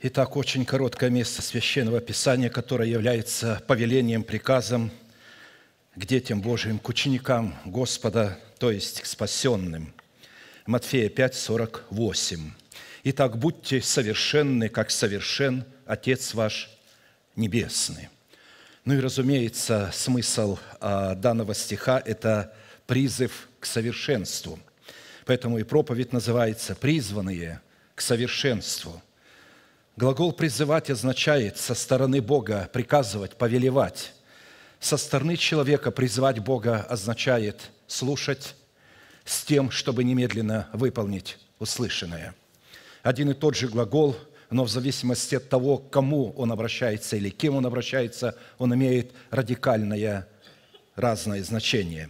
Итак, очень короткое место Священного Писания, которое является повелением, приказом к детям Божьим, к ученикам Господа, то есть к спасенным. Матфея 5, 48. «Итак, будьте совершенны, как совершен Отец ваш Небесный». Ну и, разумеется, смысл а, данного стиха – это призыв к совершенству. Поэтому и проповедь называется «Призванные к совершенству». Глагол «призывать» означает со стороны Бога приказывать, повелевать. Со стороны человека призвать Бога означает слушать с тем, чтобы немедленно выполнить услышанное. Один и тот же глагол, но в зависимости от того, к кому он обращается или кем он обращается, он имеет радикальное разное значение.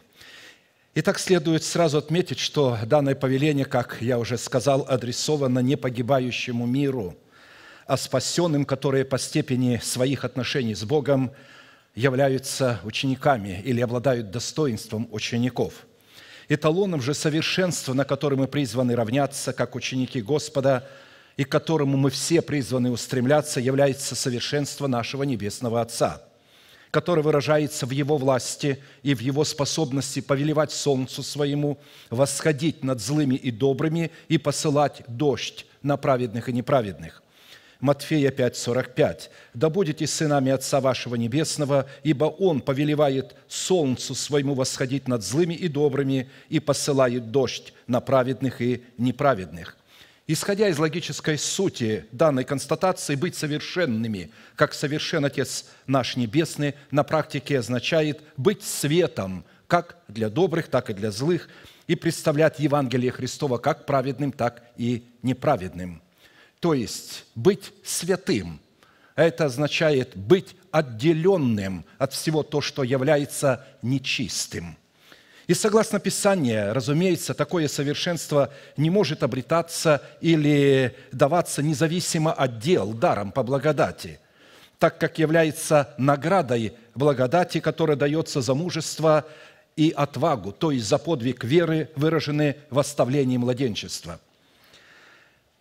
Итак, следует сразу отметить, что данное повеление, как я уже сказал, адресовано не погибающему миру – а спасенным, которые по степени своих отношений с Богом являются учениками или обладают достоинством учеников. Эталоном же совершенства, на котором мы призваны равняться, как ученики Господа, и к которому мы все призваны устремляться, является совершенство нашего Небесного Отца, которое выражается в Его власти и в Его способности повелевать солнцу своему, восходить над злыми и добрыми и посылать дождь на праведных и неправедных. Матфея 5:45. «Да будете сынами Отца вашего Небесного, ибо Он повелевает солнцу своему восходить над злыми и добрыми и посылает дождь на праведных и неправедных». Исходя из логической сути данной констатации, быть совершенными, как совершен Отец наш Небесный, на практике означает быть светом как для добрых, так и для злых, и представлять Евангелие Христова как праведным, так и неправедным – то есть быть святым. Это означает быть отделенным от всего то, что является нечистым. И согласно Писанию, разумеется, такое совершенство не может обретаться или даваться независимо от дел, даром по благодати, так как является наградой благодати, которая дается за мужество и отвагу, то есть за подвиг веры, выраженный в оставлении младенчества –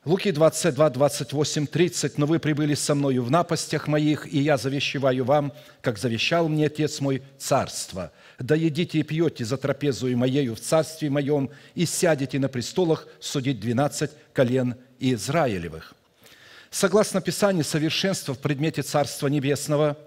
Луки 22, 28, 30. «Но вы прибыли со мною в напастях моих, и я завещеваю вам, как завещал мне Отец мой, царство. Да едите и пьете за трапезую моею в царстве моем, и сядете на престолах судить двенадцать колен Израилевых». Согласно Писанию, совершенство в предмете Царства Небесного,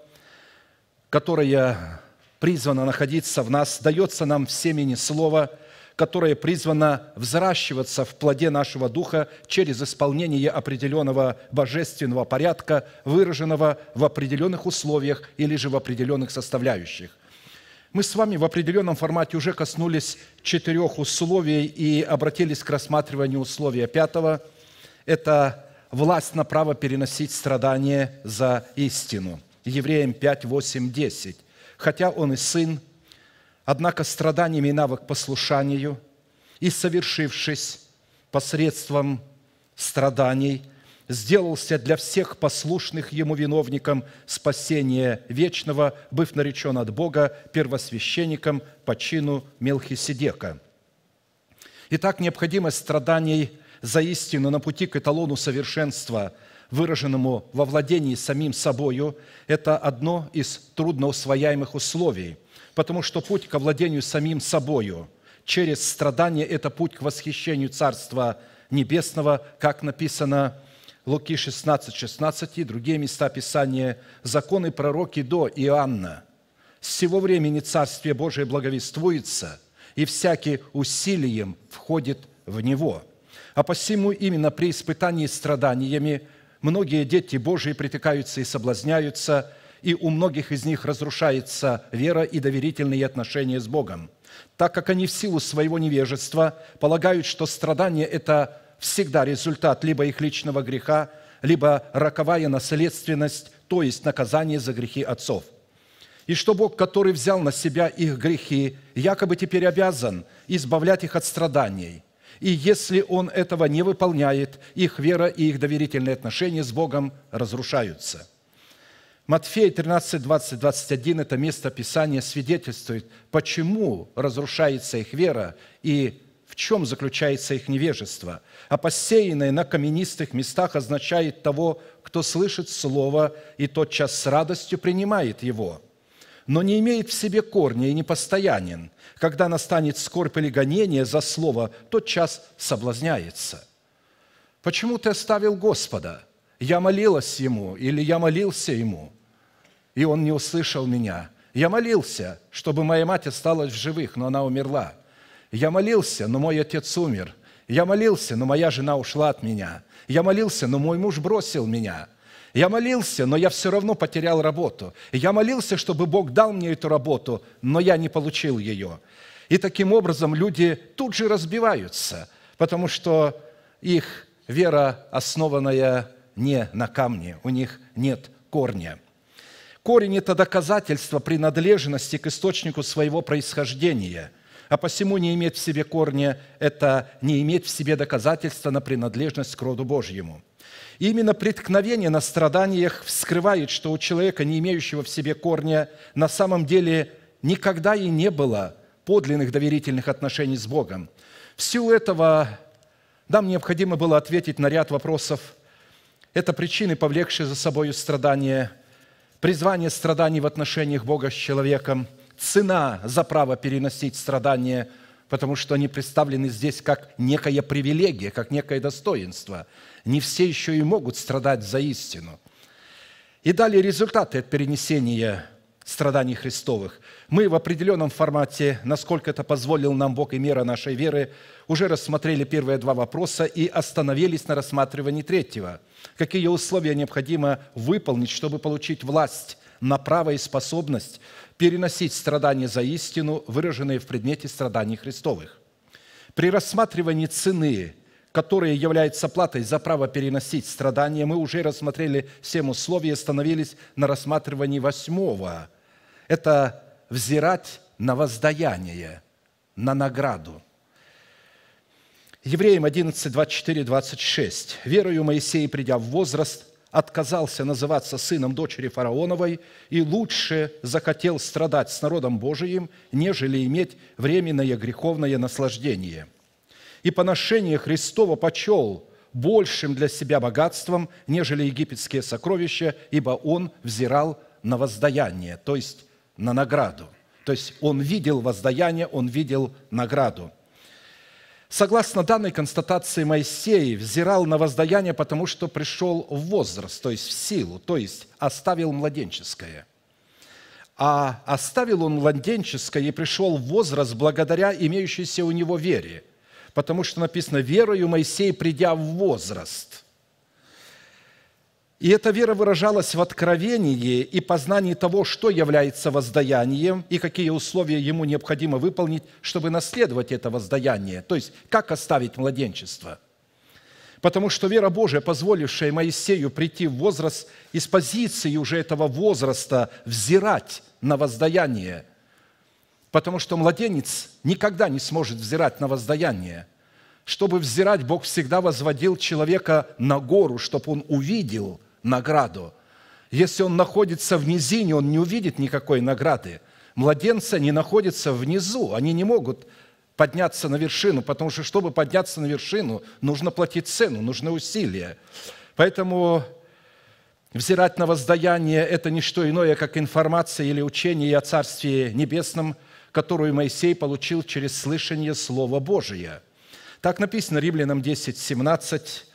которое призвано находиться в нас, дается нам всеми семени Слова – которое призвано взращиваться в плоде нашего духа через исполнение определенного божественного порядка, выраженного в определенных условиях или же в определенных составляющих. Мы с вами в определенном формате уже коснулись четырех условий и обратились к рассматриванию условия пятого. Это власть на право переносить страдания за истину. Евреям 5, 8, 10. «Хотя он и сын, Однако страданиями и навык послушанию и совершившись посредством страданий, сделался для всех послушных Ему виновником спасения вечного, быв наречен от Бога первосвященником по чину Мелхиседека. Итак, необходимость страданий за истину на пути к эталону совершенства – выраженному во владении самим собою, это одно из трудноусвояемых условий, потому что путь к овладению самим собою через страдания – это путь к восхищению Царства Небесного, как написано Луки 16, 16 и другие места Писания, законы пророки до Иоанна. С сего времени Царствие Божие благовествуется, и всякий усилием входит в него. А посему именно при испытании страданиями многие дети Божии притыкаются и соблазняются – и у многих из них разрушается вера и доверительные отношения с Богом, так как они в силу своего невежества полагают, что страдание – это всегда результат либо их личного греха, либо роковая наследственность, то есть наказание за грехи отцов. И что Бог, который взял на себя их грехи, якобы теперь обязан избавлять их от страданий. И если Он этого не выполняет, их вера и их доверительные отношения с Богом разрушаются. Матфея 13, 20, 21 – это место Писания свидетельствует, почему разрушается их вера и в чем заключается их невежество. А посеянное на каменистых местах означает того, кто слышит слово и тотчас с радостью принимает его, но не имеет в себе корня и непостоянен. Когда настанет скорбь или гонение за слово, тотчас соблазняется. Почему ты оставил Господа – я молилась Ему или я молился Ему, и Он не услышал меня. Я молился, чтобы моя мать осталась в живых, но она умерла. Я молился, но мой отец умер. Я молился, но моя жена ушла от меня. Я молился, но мой муж бросил меня. Я молился, но я все равно потерял работу. Я молился, чтобы Бог дал мне эту работу, но я не получил ее. И таким образом люди тут же разбиваются, потому что их вера, основанная не на камне, у них нет корня. Корень – это доказательство принадлежности к источнику своего происхождения, а посему не иметь в себе корня – это не иметь в себе доказательства на принадлежность к роду Божьему. И именно преткновение на страданиях вскрывает, что у человека, не имеющего в себе корня, на самом деле никогда и не было подлинных доверительных отношений с Богом. В силу этого нам необходимо было ответить на ряд вопросов – это причины, повлекшие за собой страдания, призвание страданий в отношениях Бога с человеком, цена за право переносить страдания, потому что они представлены здесь как некая привилегия, как некое достоинство. Не все еще и могут страдать за истину. И далее результаты от перенесения страданий Христовых. Мы в определенном формате, насколько это позволил нам Бог и мера нашей веры, уже рассмотрели первые два вопроса и остановились на рассматривании третьего. Какие условия необходимо выполнить, чтобы получить власть на право и способность переносить страдания за истину, выраженные в предмете страданий Христовых? При рассматривании цены которые являются платой за право переносить страдания, мы уже рассмотрели семь условий и остановились на рассматривании восьмого. Это взирать на воздаяние, на награду. Евреям 11, 24, 26. «Верою Моисей, придя в возраст, отказался называться сыном дочери фараоновой и лучше захотел страдать с народом Божиим, нежели иметь временное греховное наслаждение – и поношение Христова почел большим для себя богатством, нежели египетские сокровища, ибо он взирал на воздаяние, то есть на награду. То есть он видел воздаяние, он видел награду. Согласно данной констатации Моисея, взирал на воздаяние, потому что пришел в возраст, то есть в силу, то есть оставил младенческое. А оставил он младенческое и пришел в возраст благодаря имеющейся у него вере – потому что написано «Верою Моисей, придя в возраст». И эта вера выражалась в откровении и познании того, что является воздаянием и какие условия ему необходимо выполнить, чтобы наследовать это воздаяние. То есть, как оставить младенчество – потому что вера Божия, позволившая Моисею прийти в возраст, из позиции уже этого возраста взирать на воздаяние, потому что младенец никогда не сможет взирать на воздаяние. Чтобы взирать, Бог всегда возводил человека на гору, чтобы он увидел награду. Если он находится в низине, он не увидит никакой награды. Младенцы не находятся внизу, они не могут подняться на вершину, потому что, чтобы подняться на вершину, нужно платить цену, нужны усилия. Поэтому взирать на воздаяние – это не что иное, как информация или учение о Царстве Небесном – которую Моисей получил через слышание Слова Божия. Так написано Римлянам 10, 17.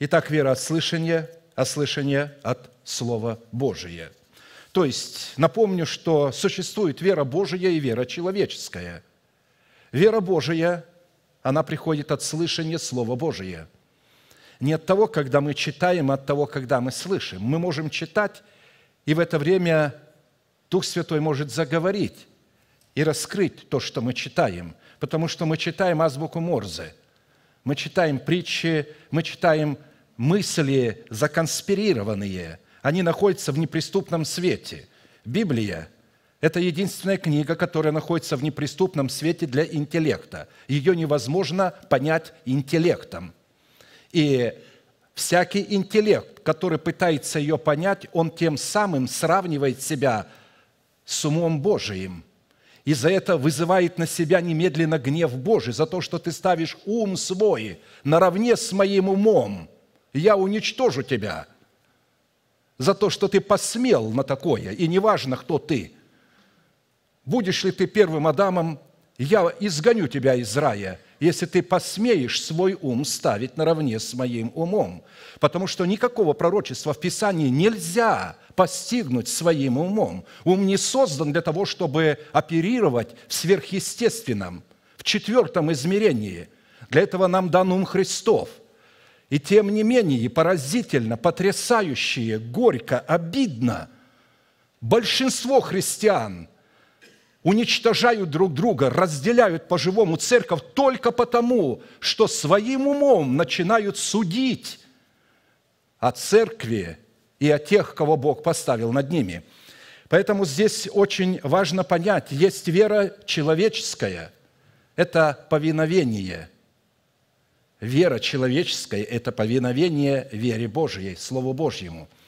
«Итак, вера от слышания, а слышание от Слова Божия». То есть, напомню, что существует вера Божия и вера человеческая. Вера Божия, она приходит от слышания Слова Божия. Не от того, когда мы читаем, а от того, когда мы слышим. Мы можем читать и в это время Дух Святой может заговорить и раскрыть то, что мы читаем, потому что мы читаем азбуку Морзе, мы читаем притчи, мы читаем мысли законспирированные, они находятся в неприступном свете. Библия – это единственная книга, которая находится в неприступном свете для интеллекта. Ее невозможно понять интеллектом. И всякий интеллект, который пытается ее понять, он тем самым сравнивает себя с умом Божиим. И за это вызывает на себя немедленно гнев Божий, за то, что ты ставишь ум свой наравне с моим умом. Я уничтожу тебя за то, что ты посмел на такое, и неважно, кто ты. Будешь ли ты первым Адамом, я изгоню тебя из рая, если ты посмеешь свой ум ставить наравне с моим умом. Потому что никакого пророчества в Писании нельзя постигнуть своим умом. Ум не создан для того, чтобы оперировать в сверхъестественном, в четвертом измерении. Для этого нам дан ум Христов. И тем не менее, поразительно, потрясающе, горько, обидно, большинство христиан уничтожают друг друга, разделяют по-живому церковь только потому, что своим умом начинают судить о церкви и о тех, кого Бог поставил над ними. Поэтому здесь очень важно понять, есть вера человеческая, это повиновение. Вера человеческая – это повиновение вере Божьей, Слову Божьему –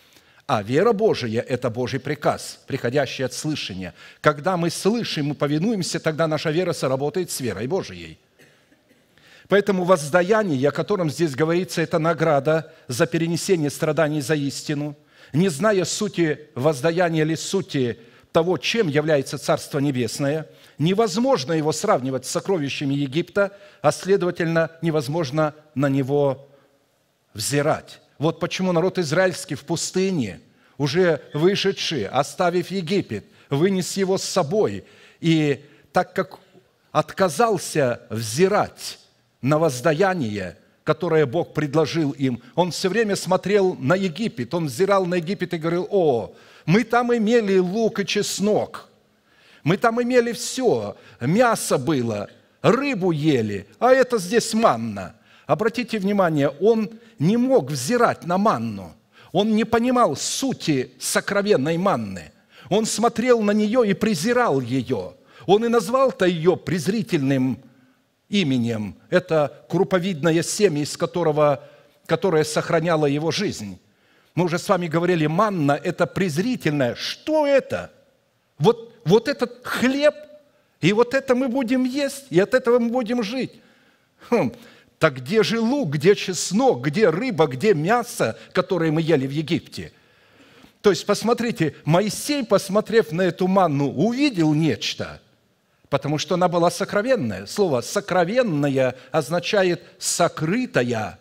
а вера Божия – это Божий приказ, приходящий от слышания. Когда мы слышим и повинуемся, тогда наша вера сработает с верой Божией. Поэтому воздаяние, о котором здесь говорится, это награда за перенесение страданий за истину, не зная сути воздаяния или сути того, чем является Царство Небесное, невозможно его сравнивать с сокровищами Египта, а следовательно, невозможно на него взирать. Вот почему народ израильский в пустыне, уже вышедший, оставив Египет, вынес его с собой. И так как отказался взирать на воздаяние – которое Бог предложил им. Он все время смотрел на Египет, он взирал на Египет и говорил, о, мы там имели лук и чеснок, мы там имели все, мясо было, рыбу ели, а это здесь манна. Обратите внимание, он не мог взирать на манну, он не понимал сути сокровенной манны. Он смотрел на нее и презирал ее. Он и назвал-то ее презрительным именем. Это круповидное семя, из которого, которое сохраняло его жизнь. Мы уже с вами говорили, манна – это презрительное. Что это? Вот, вот этот хлеб, и вот это мы будем есть, и от этого мы будем жить. Хм. Так где же лук, где чеснок, где рыба, где мясо, которое мы ели в Египте – то есть, посмотрите, Моисей, посмотрев на эту манну, увидел нечто – потому что она была сокровенная. Слово «сокровенная» означает «сокрытая»,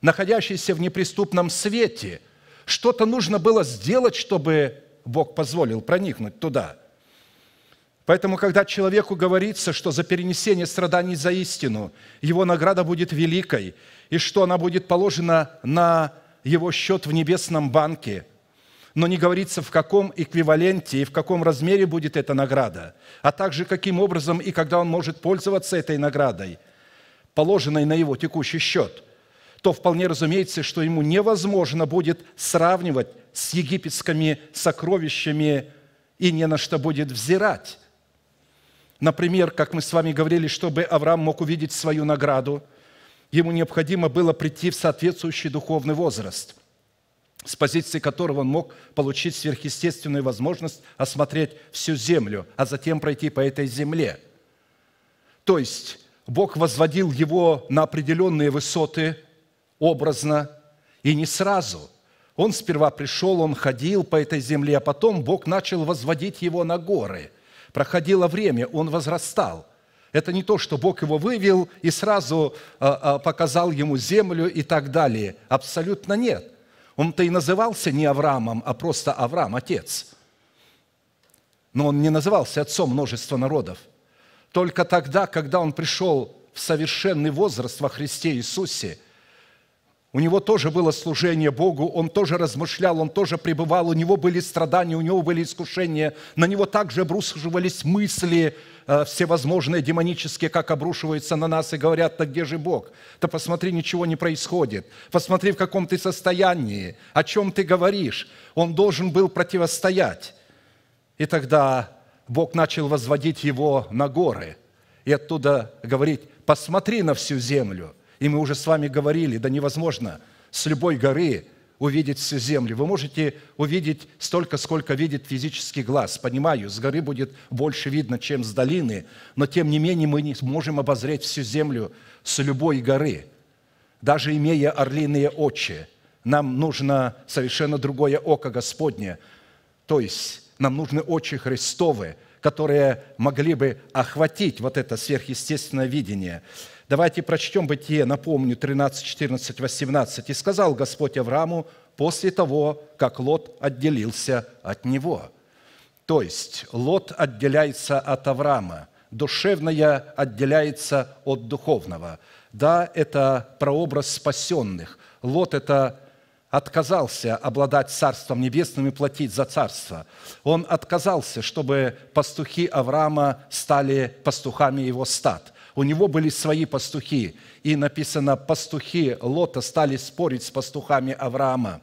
находящаяся в неприступном свете. Что-то нужно было сделать, чтобы Бог позволил проникнуть туда. Поэтому, когда человеку говорится, что за перенесение страданий за истину его награда будет великой, и что она будет положена на его счет в небесном банке – но не говорится, в каком эквиваленте и в каком размере будет эта награда, а также каким образом и когда он может пользоваться этой наградой, положенной на его текущий счет, то вполне разумеется, что ему невозможно будет сравнивать с египетскими сокровищами и не на что будет взирать. Например, как мы с вами говорили, чтобы Авраам мог увидеть свою награду, ему необходимо было прийти в соответствующий духовный возраст – с позиции которого он мог получить сверхъестественную возможность осмотреть всю землю, а затем пройти по этой земле. То есть Бог возводил его на определенные высоты образно и не сразу. Он сперва пришел, он ходил по этой земле, а потом Бог начал возводить его на горы. Проходило время, он возрастал. Это не то, что Бог его вывел и сразу а, а, показал ему землю и так далее. Абсолютно нет – он-то и назывался не Авраамом, а просто Авраам, отец. Но он не назывался отцом множества народов. Только тогда, когда он пришел в совершенный возраст во Христе Иисусе, у него тоже было служение Богу, он тоже размышлял, он тоже пребывал, у него были страдания, у него были искушения, на него также обрушивались мысли, Э, всевозможные демонические, как обрушиваются на нас и говорят, да где же Бог? Да посмотри, ничего не происходит. Посмотри, в каком ты состоянии, о чем ты говоришь. Он должен был противостоять. И тогда Бог начал возводить его на горы и оттуда говорить, посмотри на всю землю. И мы уже с вами говорили, да невозможно с любой горы увидеть всю землю. Вы можете увидеть столько, сколько видит физический глаз. Понимаю, с горы будет больше видно, чем с долины, но тем не менее мы не сможем обозреть всю землю с любой горы, даже имея орлиные очи. Нам нужно совершенно другое око Господне, то есть нам нужны очи Христовы, которые могли бы охватить вот это сверхъестественное видение – Давайте прочтем Бытие, напомню, 13, 14, 18. «И сказал Господь Аврааму после того, как Лот отделился от него». То есть Лот отделяется от Авраама, душевное отделяется от духовного. Да, это прообраз спасенных. Лот – это отказался обладать Царством Небесным и платить за Царство. Он отказался, чтобы пастухи Авраама стали пастухами его стад – у него были свои пастухи. И написано, пастухи Лота стали спорить с пастухами Авраама.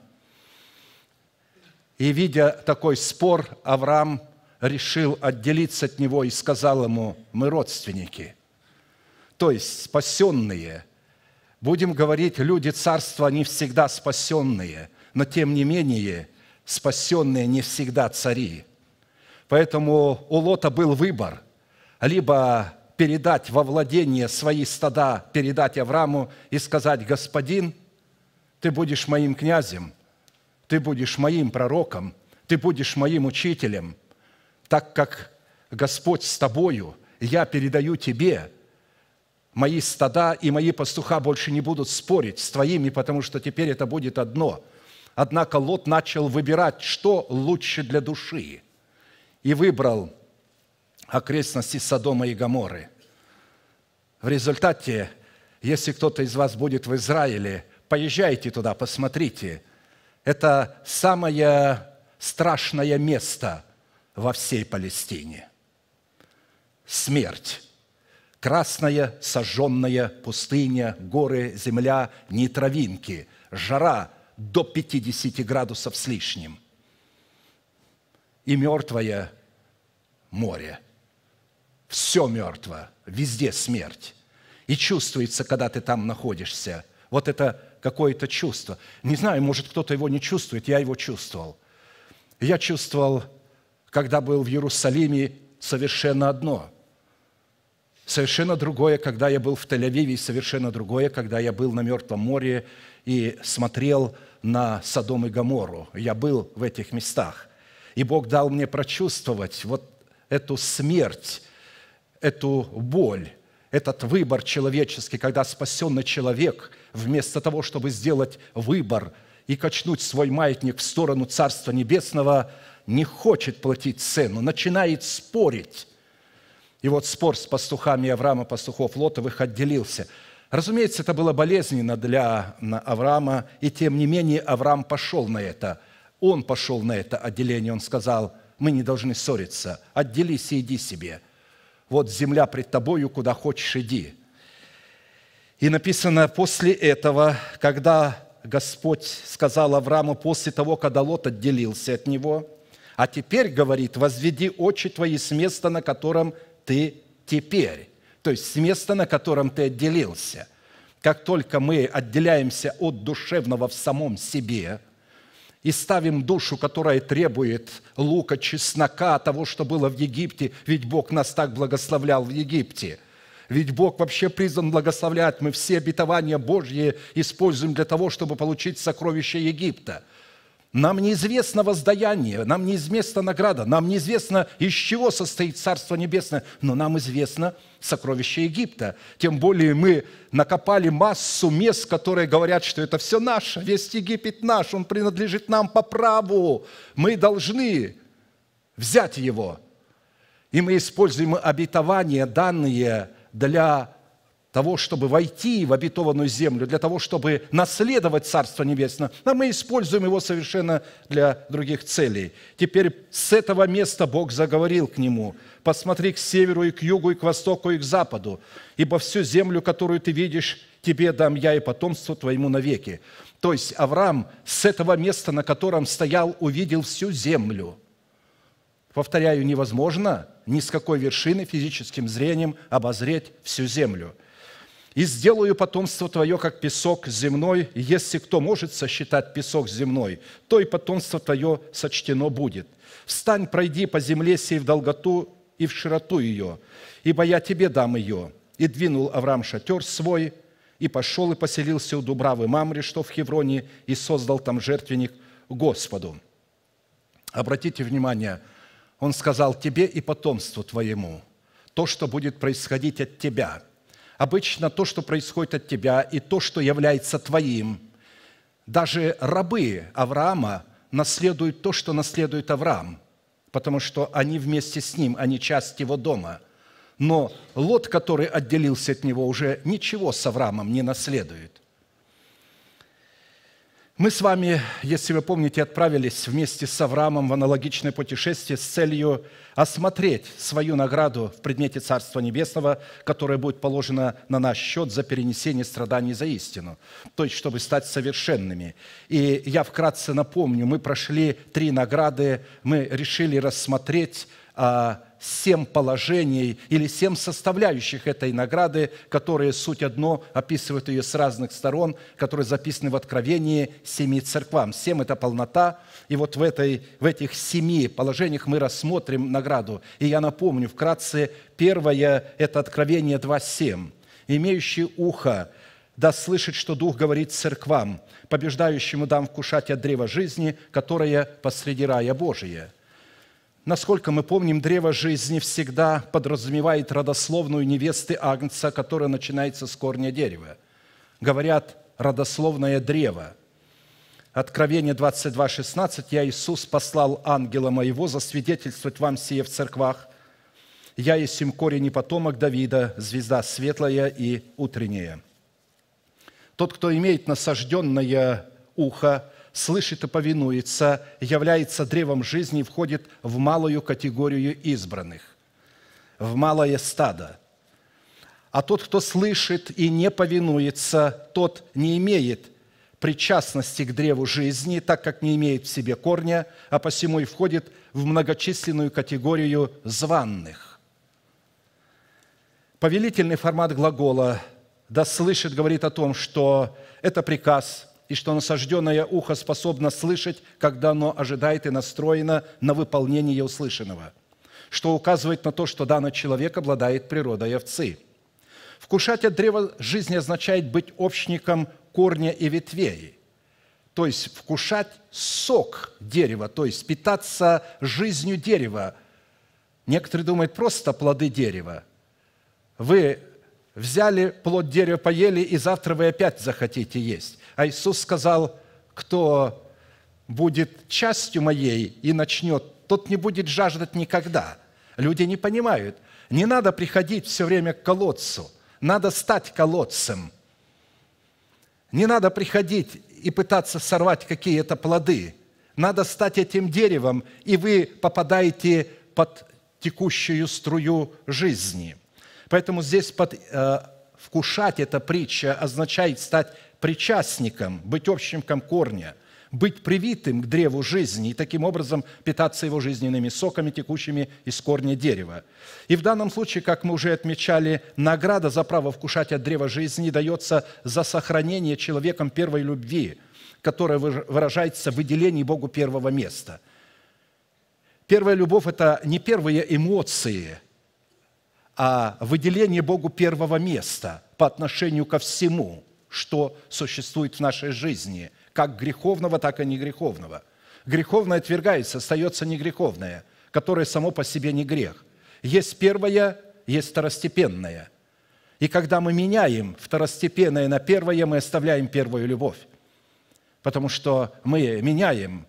И, видя такой спор, Авраам решил отделиться от него и сказал ему, мы родственники. То есть спасенные. Будем говорить, люди царства, не всегда спасенные, но тем не менее спасенные не всегда цари. Поэтому у Лота был выбор – либо передать во владение свои стада, передать Аврааму и сказать, «Господин, ты будешь моим князем, ты будешь моим пророком, ты будешь моим учителем, так как Господь с тобою, я передаю тебе, мои стада и мои пастуха больше не будут спорить с твоими, потому что теперь это будет одно. Однако Лот начал выбирать, что лучше для души, и выбрал – окрестности Содома и Гаморы. В результате, если кто-то из вас будет в Израиле, поезжайте туда, посмотрите. Это самое страшное место во всей Палестине. Смерть. Красная сожженная пустыня, горы, земля, не травинки, жара до 50 градусов с лишним. И мертвое море – все мертво, везде смерть. И чувствуется, когда ты там находишься. Вот это какое-то чувство. Не знаю, может, кто-то его не чувствует, я его чувствовал. Я чувствовал, когда был в Иерусалиме, совершенно одно. Совершенно другое, когда я был в Тель-Авиве, и совершенно другое, когда я был на Мертвом море и смотрел на Содом и Гамору. Я был в этих местах. И Бог дал мне прочувствовать вот эту смерть, эту боль, этот выбор человеческий, когда спасенный человек, вместо того, чтобы сделать выбор и качнуть свой маятник в сторону Царства Небесного, не хочет платить цену, начинает спорить. И вот спор с пастухами Авраама, пастухов Лотовых отделился. Разумеется, это было болезненно для Авраама, и тем не менее Авраам пошел на это. Он пошел на это отделение, он сказал, мы не должны ссориться, отделись и иди себе – вот земля пред тобою, куда хочешь иди. И написано после этого, когда Господь сказал Аврааму после того, когда Лот отделился от него, а теперь, говорит, возведи очи твои с места, на котором ты теперь, то есть с места, на котором ты отделился. Как только мы отделяемся от душевного в самом себе – и ставим душу, которая требует лука, чеснока, того, что было в Египте, ведь Бог нас так благословлял в Египте. Ведь Бог вообще призван благословлять. Мы все обетования Божьи используем для того, чтобы получить сокровища Египта – нам неизвестно воздаяние, нам неизвестна награда, нам неизвестно, из чего состоит Царство Небесное, но нам известно сокровище Египта. Тем более мы накопали массу мест, которые говорят, что это все наше, весь Египет наш, он принадлежит нам по праву, мы должны взять его. И мы используем обетование данные для того, чтобы войти в обетованную землю, для того, чтобы наследовать Царство Небесное, но а мы используем его совершенно для других целей. Теперь с этого места Бог заговорил к нему, «Посмотри к северу и к югу, и к востоку, и к западу, ибо всю землю, которую ты видишь, тебе дам я и потомство твоему навеки». То есть Авраам с этого места, на котором стоял, увидел всю землю. Повторяю, невозможно ни с какой вершины физическим зрением обозреть всю землю – и сделаю потомство твое, как песок земной, и если кто может сосчитать песок земной, то и потомство твое сочтено будет. Встань, пройди по земле сей в долготу и в широту ее, ибо я тебе дам ее». И двинул Авраам шатер свой, и пошел и поселился у Дубравы Мамри, что в Хевроне, и создал там жертвенник Господу. Обратите внимание, он сказал тебе и потомству твоему, то, что будет происходить от тебя – Обычно то, что происходит от тебя, и то, что является твоим. Даже рабы Авраама наследуют то, что наследует Авраам, потому что они вместе с ним, они часть его дома. Но Лот, который отделился от него, уже ничего с Авраамом не наследует – мы с вами, если вы помните, отправились вместе с Авраамом в аналогичное путешествие с целью осмотреть свою награду в предмете Царства Небесного, которая будет положена на наш счет за перенесение страданий за истину, то есть чтобы стать совершенными. И я вкратце напомню, мы прошли три награды, мы решили рассмотреть а, семь положений или семь составляющих этой награды, которые суть одно, описывают ее с разных сторон, которые записаны в Откровении семи церквам. Семь – это полнота, и вот в, этой, в этих семи положениях мы рассмотрим награду. И я напомню вкратце, первое – это Откровение 2.7. «Имеющий ухо, да слышит, что Дух говорит церквам, побеждающему дам вкушать от древа жизни, которое посреди рая Божия». Насколько мы помним, древо жизни всегда подразумевает родословную невесты Агнца, которая начинается с корня дерева. Говорят, родословное древо. Откровение 22:16 «Я Иисус послал ангела моего засвидетельствовать вам сие в церквах. Я есть им корень и потомок Давида, звезда светлая и утренняя». Тот, кто имеет насажденное ухо, слышит и повинуется, является древом жизни и входит в малую категорию избранных, в малое стадо. А тот, кто слышит и не повинуется, тот не имеет причастности к древу жизни, так как не имеет в себе корня, а посему и входит в многочисленную категорию званных. Повелительный формат глагола «да слышит» говорит о том, что это приказ, и что насажденное ухо способно слышать, когда оно ожидает и настроено на выполнение услышанного, что указывает на то, что данный человек обладает природой овцы. Вкушать от древа жизни означает быть общником корня и ветвей, то есть вкушать сок дерева, то есть питаться жизнью дерева. Некоторые думают, просто плоды дерева. Вы взяли плод дерева, поели, и завтра вы опять захотите есть. А Иисус сказал, кто будет частью моей и начнет, тот не будет жаждать никогда. Люди не понимают. Не надо приходить все время к колодцу. Надо стать колодцем. Не надо приходить и пытаться сорвать какие-то плоды. Надо стать этим деревом, и вы попадаете под текущую струю жизни. Поэтому здесь под, э, «вкушать» эта притча означает стать причастником, быть общником корня, быть привитым к древу жизни и таким образом питаться его жизненными соками, текущими из корня дерева. И в данном случае, как мы уже отмечали, награда за право вкушать от древа жизни дается за сохранение человеком первой любви, которая выражается в выделении Богу первого места. Первая любовь – это не первые эмоции – а выделение Богу первого места по отношению ко всему, что существует в нашей жизни, как греховного, так и негреховного. Греховное отвергается, остается негреховное, которое само по себе не грех. Есть первое, есть второстепенное. И когда мы меняем второстепенное на первое, мы оставляем первую любовь. Потому что мы меняем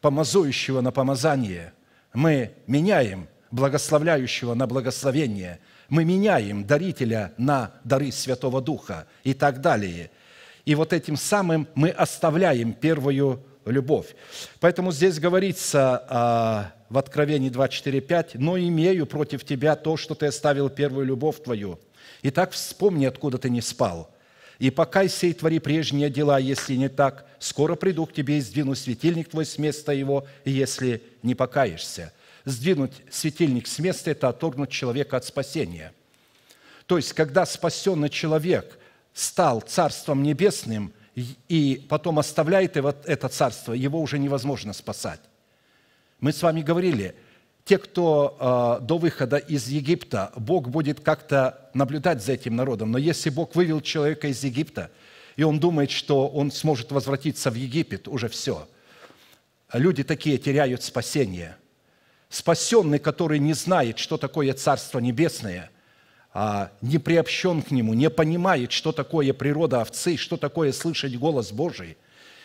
помазующего на помазание, мы меняем благословляющего на благословение – мы меняем дарителя на дары Святого Духа и так далее. И вот этим самым мы оставляем первую любовь. Поэтому здесь говорится а, в Откровении 2.4.5, «Но имею против тебя то, что ты оставил первую любовь твою. Итак, вспомни, откуда ты не спал, и покайся и твори прежние дела, если не так. Скоро приду к тебе и сдвину светильник твой с места его, если не покаешься». Сдвинуть светильник с места – это отторгнуть человека от спасения. То есть, когда спасенный человек стал Царством Небесным и потом оставляет его, это Царство, его уже невозможно спасать. Мы с вами говорили, те, кто э, до выхода из Египта, Бог будет как-то наблюдать за этим народом. Но если Бог вывел человека из Египта, и он думает, что он сможет возвратиться в Египет, уже все. Люди такие теряют спасение – Спасенный, который не знает, что такое Царство Небесное, а не приобщен к нему, не понимает, что такое природа овцы, что такое слышать голос Божий,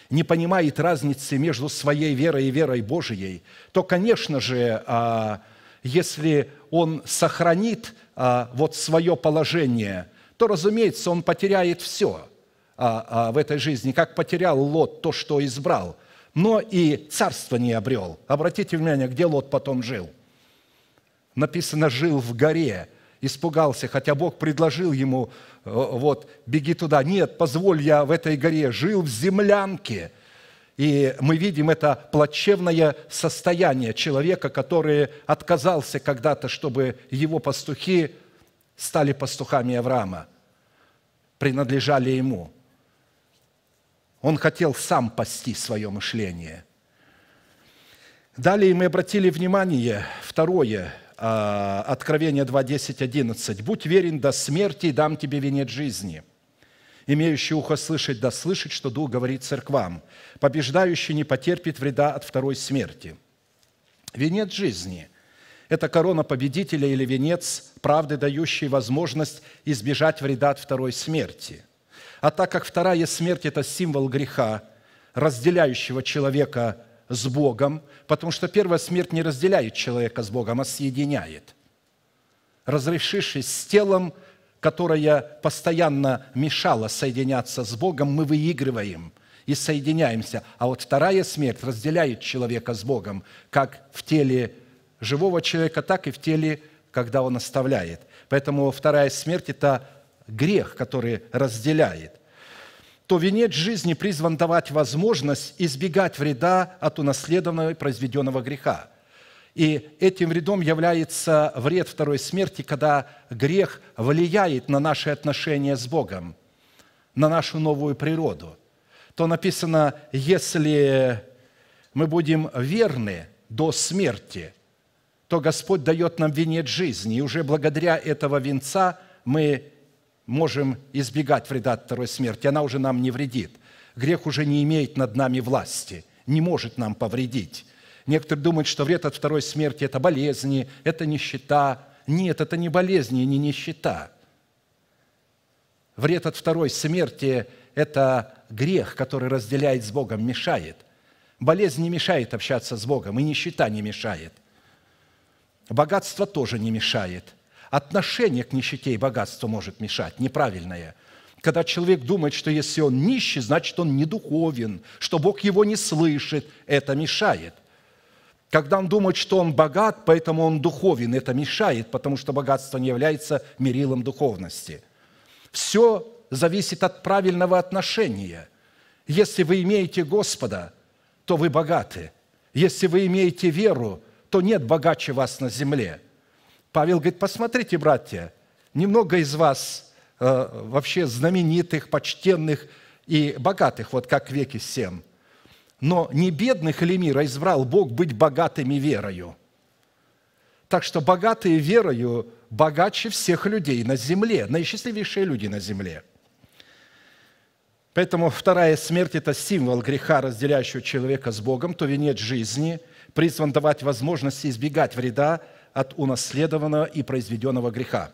не понимает разницы между своей верой и верой Божией, то, конечно же, а, если он сохранит а, вот свое положение, то, разумеется, он потеряет все в этой жизни, как потерял Лот то, что избрал – но и царство не обрел. Обратите внимание, где Лот потом жил. Написано, жил в горе, испугался, хотя Бог предложил ему, э, вот, беги туда. Нет, позволь, я в этой горе жил в землянке. И мы видим это плачевное состояние человека, который отказался когда-то, чтобы его пастухи стали пастухами Авраама, принадлежали ему. Он хотел сам пасти свое мышление. Далее мы обратили внимание, второе, а, Откровение 2, 11. «Будь верен до смерти, и дам тебе венец жизни». Имеющий ухо слышать, да слышит, что Дух говорит церквам. Побеждающий не потерпит вреда от второй смерти. Венец жизни – это корона победителя или венец правды, дающий возможность избежать вреда от второй смерти – а так как вторая смерть – это символ греха, разделяющего человека с Богом, потому что первая смерть не разделяет человека с Богом, а соединяет. Разрешившись с телом, которое постоянно мешало соединяться с Богом, мы выигрываем и соединяемся. А вот вторая смерть разделяет человека с Богом, как в теле живого человека, так и в теле, когда он оставляет. Поэтому вторая смерть – это грех, который разделяет, то венец жизни призван давать возможность избегать вреда от унаследованного и произведенного греха. И этим вредом является вред второй смерти, когда грех влияет на наши отношения с Богом, на нашу новую природу. То написано, если мы будем верны до смерти, то Господь дает нам венец жизни, и уже благодаря этого венца мы можем избегать вреда от второй смерти, она уже нам не вредит. Грех уже не имеет над нами власти, не может нам повредить. Некоторые думают, что вред от второй смерти – это болезни, это нищета. Нет, это не болезни и не нищета. Вред от второй смерти – это грех, который разделяет с Богом, мешает. Болезнь не мешает общаться с Богом, и нищета не мешает. Богатство тоже не мешает – Отношение к нищете и богатству может мешать, неправильное. Когда человек думает, что если он нищий, значит, он не духовен, что Бог его не слышит, это мешает. Когда он думает, что он богат, поэтому он духовен, это мешает, потому что богатство не является мерилом духовности. Все зависит от правильного отношения. Если вы имеете Господа, то вы богаты. Если вы имеете веру, то нет богаче вас на земле – Павел говорит, посмотрите, братья, немного из вас э, вообще знаменитых, почтенных и богатых, вот как веки всем. Но не бедных или мира избрал Бог быть богатыми верою? Так что богатые верою богаче всех людей на земле, наисчастливейшие люди на земле. Поэтому вторая смерть – это символ греха, разделяющего человека с Богом, то венец жизни, призван давать возможность избегать вреда, от унаследованного и произведенного греха.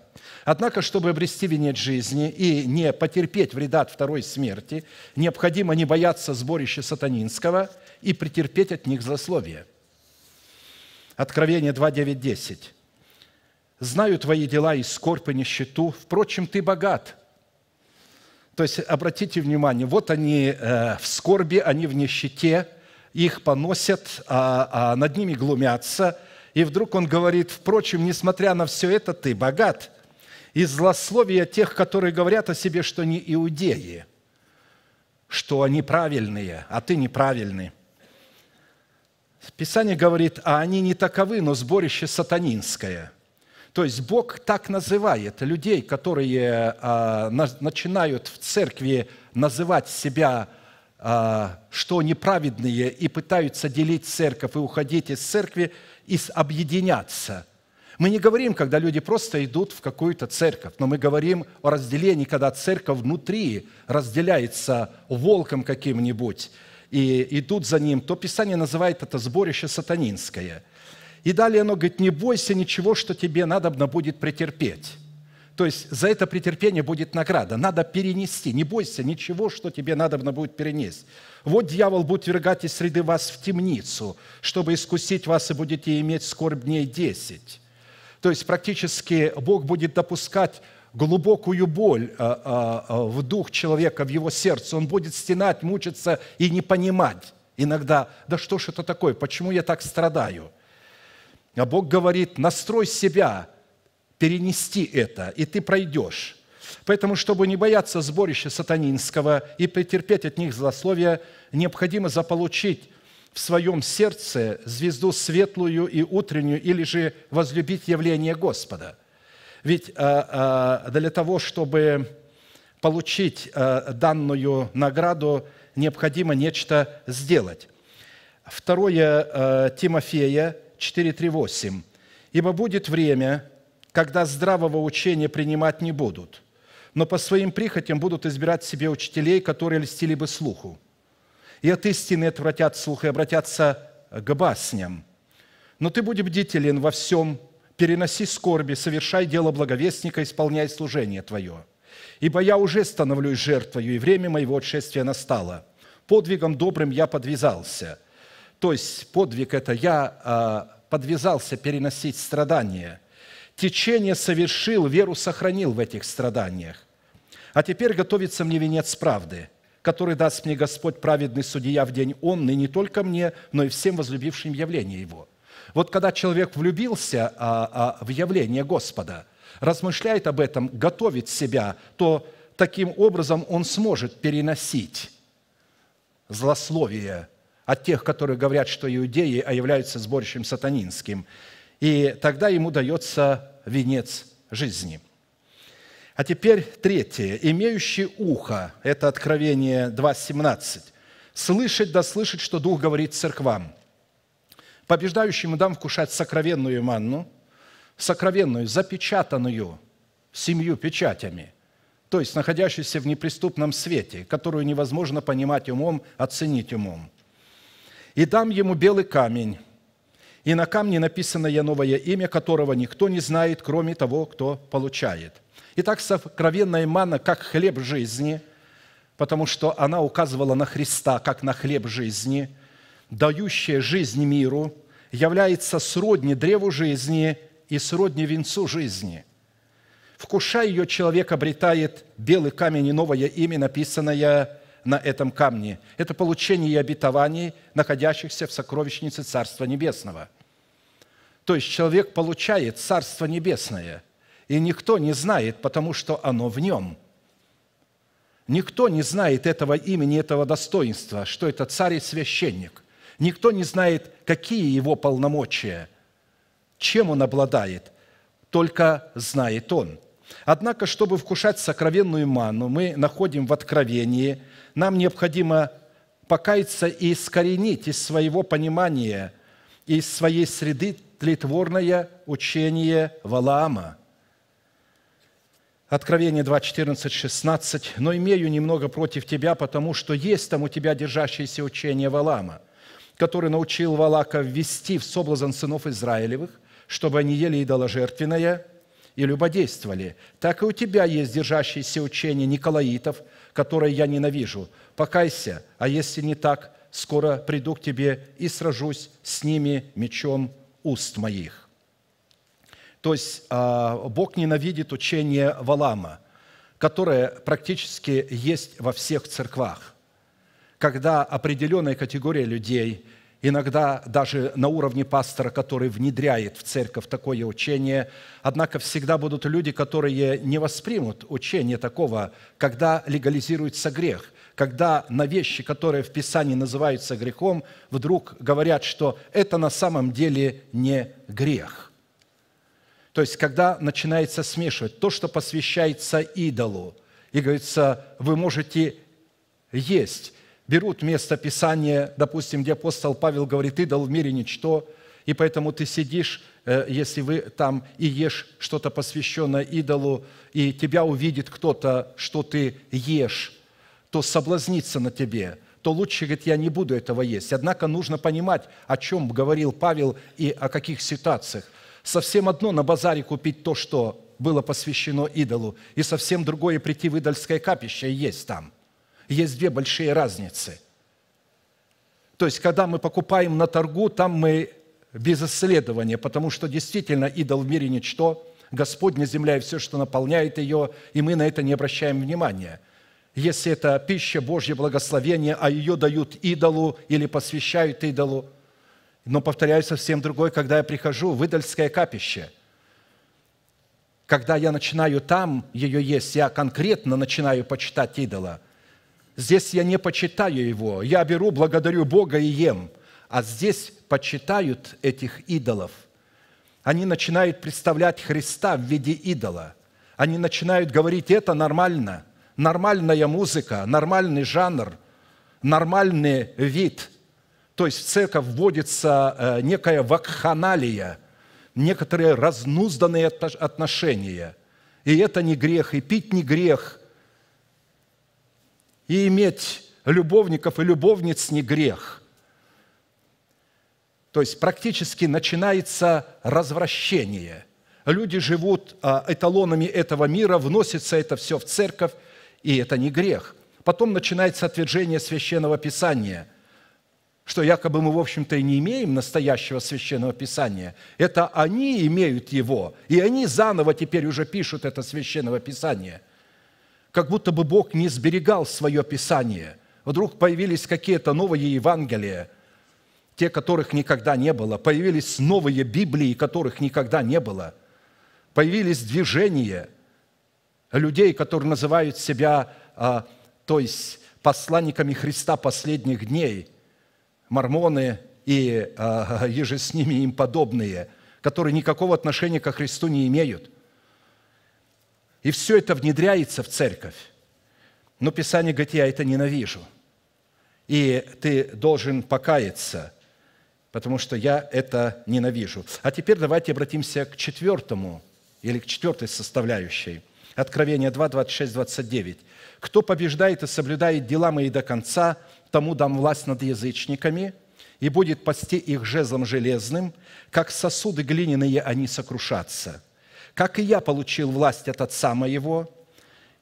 Однако, чтобы обрести венец жизни и не потерпеть вреда от второй смерти, необходимо не бояться сборища сатанинского и претерпеть от них злословие. Откровение 2, 10. «Знаю твои дела и скорбь и нищету, впрочем, ты богат». То есть, обратите внимание, вот они э, в скорби, они в нищете, их поносят, а, а над ними глумятся – и вдруг он говорит, впрочем, несмотря на все это, ты богат. И злословия тех, которые говорят о себе, что не иудеи, что они правильные, а ты неправильный. Писание говорит, а они не таковы, но сборище сатанинское. То есть Бог так называет людей, которые а, начинают в церкви называть себя, а, что неправедные, и пытаются делить церковь и уходить из церкви – и объединяться. Мы не говорим, когда люди просто идут в какую-то церковь, но мы говорим о разделении, когда церковь внутри разделяется волком каким-нибудь, и идут за ним, то Писание называет это сборище сатанинское. И далее оно говорит, не бойся ничего, что тебе надобно будет претерпеть. То есть за это претерпение будет награда. Надо перенести. Не бойся ничего, что тебе надобно будет перенести. Вот дьявол будет вергать из среды вас в темницу, чтобы искусить вас, и будете иметь скорбь дней десять. То есть практически Бог будет допускать глубокую боль э, э, э, в дух человека, в его сердце. Он будет стенать, мучиться и не понимать иногда, да что ж это такое, почему я так страдаю? А Бог говорит, настрой себя – перенести это, и ты пройдешь. Поэтому, чтобы не бояться сборища сатанинского и претерпеть от них злословия, необходимо заполучить в своем сердце звезду светлую и утреннюю, или же возлюбить явление Господа. Ведь а, а, для того, чтобы получить а, данную награду, необходимо нечто сделать. Второе Тимофея 4.3.8. «Ибо будет время, когда здравого учения принимать не будут, но по своим прихотям будут избирать себе учителей, которые льстили бы слуху. И от истины отвратят слух и обратятся к басням. Но ты будь бдителен во всем, переноси скорби, совершай дело благовестника, исполняй служение твое. Ибо я уже становлюсь жертвою, и время моего отшествия настало. Подвигом добрым я подвязался. То есть подвиг – это я а, подвязался переносить страдания – течение совершил, веру сохранил в этих страданиях. А теперь готовится мне венец правды, который даст мне Господь, праведный судья, в день он, и не только мне, но и всем возлюбившим явление его». Вот когда человек влюбился а, а, в явление Господа, размышляет об этом, готовит себя, то таким образом он сможет переносить злословие от тех, которые говорят, что иудеи, а являются сборищем сатанинским – и тогда ему дается венец жизни. А теперь третье. «Имеющий ухо» – это Откровение 2.17. «Слышать да слышать, что Дух говорит церквам. Побеждающему дам вкушать сокровенную манну, сокровенную, запечатанную семью печатями, то есть находящуюся в неприступном свете, которую невозможно понимать умом, оценить умом. И дам ему белый камень, и на камне написано «Я новое имя, которого никто не знает, кроме того, кто получает». Итак, сокровенная манна, как хлеб жизни, потому что она указывала на Христа, как на хлеб жизни, дающая жизнь миру, является сродни древу жизни и сродни венцу жизни. Вкушая ее, человек обретает белый камень и новое имя, написанное на этом камне. Это получение и обетований, находящихся в сокровищнице Царства Небесного. То есть человек получает Царство Небесное, и никто не знает, потому что оно в нем. Никто не знает этого имени, этого достоинства, что это царь и священник. Никто не знает, какие его полномочия, чем он обладает, только знает он – Однако, чтобы вкушать сокровенную ману, мы находим в Откровении нам необходимо покаяться и искоренить из своего понимания, из своей среды тлетворное учение Валаама. Откровение 2, 14, 16. «Но имею немного против тебя, потому что есть там у тебя держащееся учение Валама, который научил Валака ввести в соблазн сынов Израилевых, чтобы они ели жертвенное и любодействовали. Так и у тебя есть держащееся учение Николаитов – которое я ненавижу. Покайся, а если не так, скоро приду к тебе и сражусь с ними мечом уст моих». То есть а, Бог ненавидит учение Валама, которое практически есть во всех церквах, когда определенная категория людей – иногда даже на уровне пастора, который внедряет в церковь такое учение. Однако всегда будут люди, которые не воспримут учение такого, когда легализируется грех, когда на вещи, которые в Писании называются грехом, вдруг говорят, что это на самом деле не грех. То есть, когда начинается смешивать то, что посвящается идолу, и говорится, вы можете есть, берут место Писания, допустим, где апостол Павел говорит, ты дал в мире ничто, и поэтому ты сидишь, э, если вы там и ешь что-то посвященное идолу, и тебя увидит кто-то, что ты ешь, то соблазнится на тебе, то лучше, говорит, я не буду этого есть. Однако нужно понимать, о чем говорил Павел и о каких ситуациях. Совсем одно на базаре купить то, что было посвящено идолу, и совсем другое прийти в идольское капище и есть там – есть две большие разницы. То есть, когда мы покупаем на торгу, там мы без исследования, потому что действительно идол в мире ничто, Господня земля и все, что наполняет ее, и мы на это не обращаем внимания. Если это пища Божье благословение, а ее дают идолу или посвящают идолу. Но, повторяю, совсем другой, когда я прихожу в идольское капище. Когда я начинаю там ее есть, я конкретно начинаю почитать идола – Здесь я не почитаю его. Я беру, благодарю Бога и ем. А здесь почитают этих идолов. Они начинают представлять Христа в виде идола. Они начинают говорить, это нормально. Нормальная музыка, нормальный жанр, нормальный вид. То есть в церковь вводится э, некая вакханалия, некоторые разнузданные отношения. И это не грех, и пить не грех – и иметь любовников и любовниц не грех. То есть практически начинается развращение. Люди живут а, эталонами этого мира, вносится это все в церковь, и это не грех. Потом начинается отвержение священного писания, что якобы мы, в общем-то, и не имеем настоящего священного писания. Это они имеют его, и они заново теперь уже пишут это священное писание – как будто бы Бог не сберегал свое Писание. Вдруг появились какие-то новые Евангелия, те, которых никогда не было. Появились новые Библии, которых никогда не было. Появились движения людей, которые называют себя, а, то есть посланниками Христа последних дней, мормоны и а, еже с ними им подобные, которые никакого отношения ко Христу не имеют. И все это внедряется в церковь. Но Писание говорит, я это ненавижу. И ты должен покаяться, потому что я это ненавижу. А теперь давайте обратимся к четвертому или к четвертой составляющей. Откровение 2, 26, 29. «Кто побеждает и соблюдает дела мои до конца, тому дам власть над язычниками, и будет пасти их жезлом железным, как сосуды глиняные они сокрушатся» как и я получил власть от Отца моего,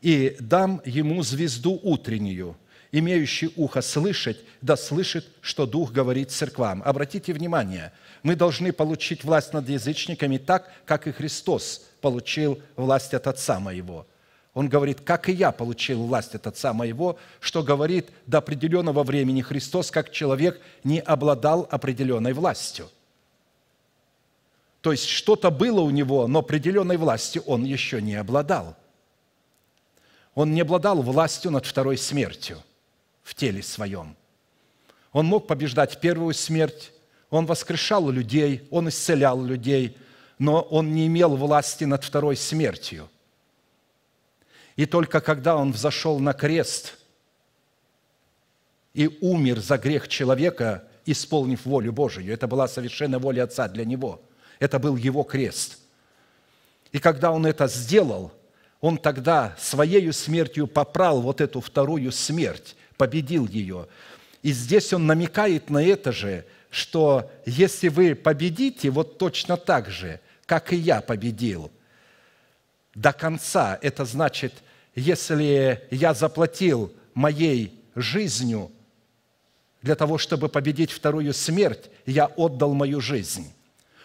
и дам ему звезду утреннюю, имеющий ухо слышать, да слышит, что Дух говорит церквам». Обратите внимание, мы должны получить власть над язычниками так, как и Христос получил власть от Отца Моего. Он говорит, как и я получил власть от Отца Моего, что говорит, до определенного времени Христос, как человек, не обладал определенной властью – то есть что-то было у него, но определенной власти он еще не обладал. Он не обладал властью над второй смертью в теле своем. Он мог побеждать первую смерть, он воскрешал людей, он исцелял людей, но он не имел власти над второй смертью. И только когда он взошел на крест и умер за грех человека, исполнив волю Божию, это была совершенно воля Отца для него – это был его крест. И когда он это сделал, он тогда своей смертью попрал вот эту вторую смерть, победил ее. И здесь он намекает на это же, что если вы победите вот точно так же, как и я победил, до конца, это значит, если я заплатил моей жизнью для того, чтобы победить вторую смерть, я отдал мою жизнь.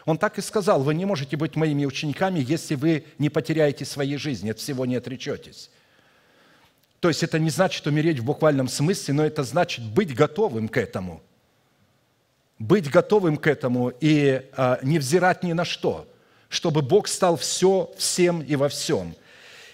Он так и сказал, вы не можете быть моими учениками, если вы не потеряете своей жизни, от всего не отречетесь. То есть это не значит умереть в буквальном смысле, но это значит быть готовым к этому. Быть готовым к этому и а, не взирать ни на что, чтобы Бог стал все, всем и во всем –